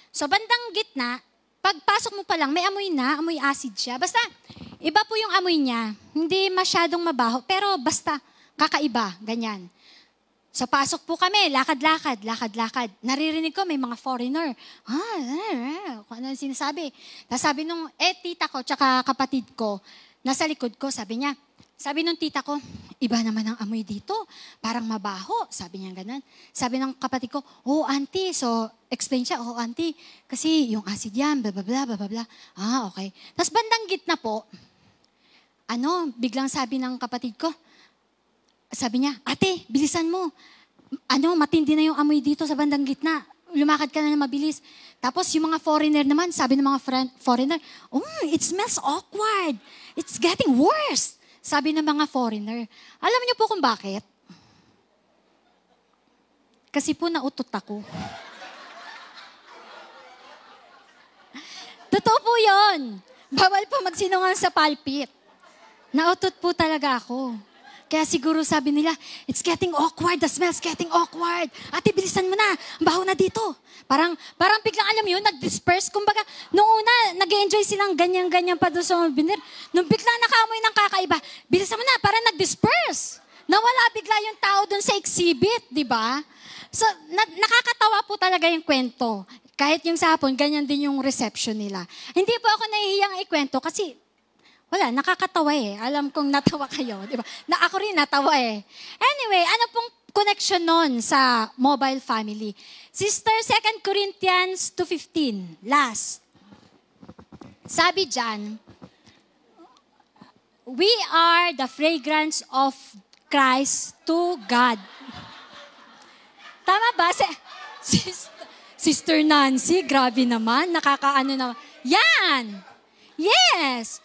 So, bandang gitna, pagpasok mo pa lang, may amoy na, amoy acid siya. Basta, iba po yung amoy niya. Hindi masyadong mabaho, pero basta, kakaiba, ganyan. So pasok po kami, lakad-lakad, lakad-lakad. Naririnig ko may mga foreigner. Ah, eh, eh, kung ano sinasabi. Tapos sabi nung, eh tita ko, tsaka kapatid ko, nasa likod ko, sabi niya, sabi nung tita ko, iba naman ang amoy dito. Parang mabaho. Sabi niya ganun. Sabi ng kapatid ko, oh auntie. So, explain siya, oh auntie. Kasi yung acid yan, bla bla bla bla bla. Ah, okay. Tapos bandang gitna po, ano, biglang sabi ng kapatid ko, sabi niya, ate, bilisan mo. Ano, matindi na yung amoy dito sa bandang gitna. Lumakad ka na na mabilis. Tapos yung mga foreigner naman, sabi ng mga friend, foreigner, oh, it smells awkward. It's getting worse. Sabi ng mga foreigner. Alam niyo po kung bakit? Kasi po nautot ako. Totoo po yun. Bawal po magsinungan sa palpit. Nautot po talaga ako. Kaya siguro sabi nila, it's getting awkward, the smell's getting awkward. Ate, bilisan mo na, baho na dito. Parang, parang biglang alam yun, nag-disperse. Kumbaga, nung una, nag enjoy silang ganyan-ganyan pa doon sa binir. Nung bigla nakaamoy ng kakaiba, bilisan mo na, parang nag-disperse. Nawala bigla yung tao doon sa exhibit, di ba? So, na- nakakatawa po talaga yung kwento. Kahit yung sa ganyan din yung reception nila. Hindi po ako nahihiyang ikwento kasi wala, nakakatawa eh. Alam kong natawa kayo, di ba? Na ako rin natawa eh. Anyway, ano pong connection nun sa mobile family? Sister, 2 Corinthians 2.15, last. Sabi dyan, we are the fragrance of Christ to God. Tama ba? Si, sister, sister Nancy, grabe naman, nakakaano naman. Yan! Yes!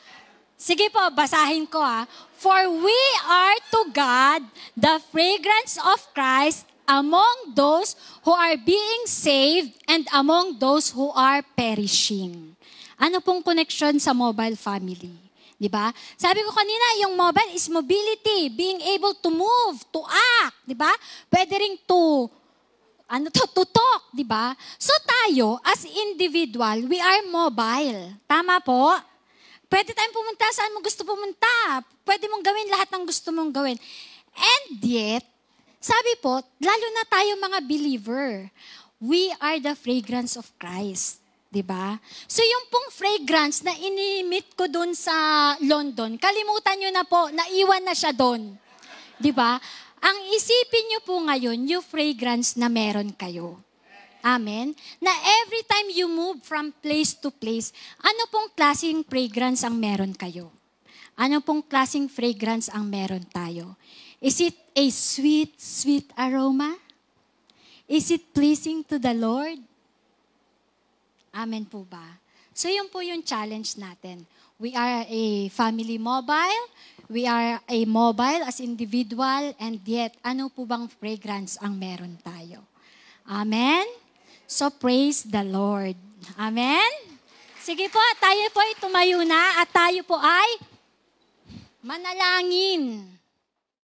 Sige po, basahin ko ha. Ah. For we are to God the fragrance of Christ among those who are being saved and among those who are perishing. Ano pong connection sa mobile family? 'Di ba? Sabi ko kanina, yung mobile is mobility, being able to move, to act, 'di ba? Pwede ring to ano to, to talk, 'di ba? So tayo as individual, we are mobile. Tama po? Pwede tayong pumunta saan mo gusto pumunta. Pwede mong gawin lahat ng gusto mong gawin. And yet, sabi po, lalo na tayo mga believer, we are the fragrance of Christ. 'di ba? So yung pong fragrance na inimit ko doon sa London, kalimutan niyo na po, naiwan na siya doon. 'Di ba? Ang isipin niyo po ngayon, yung fragrance na meron kayo. Amen? Na every time you move from place to place, ano pong klaseng fragrance ang meron kayo? Ano pong klaseng fragrance ang meron tayo? Is it a sweet, sweet aroma? Is it pleasing to the Lord? Amen po ba? So yun po yung challenge natin. We are a family mobile. We are a mobile as individual. And yet, ano po bang fragrance ang meron tayo? Amen? So praise the Lord. Amen? Sige po, tayo po ay tumayo na at tayo po ay manalangin.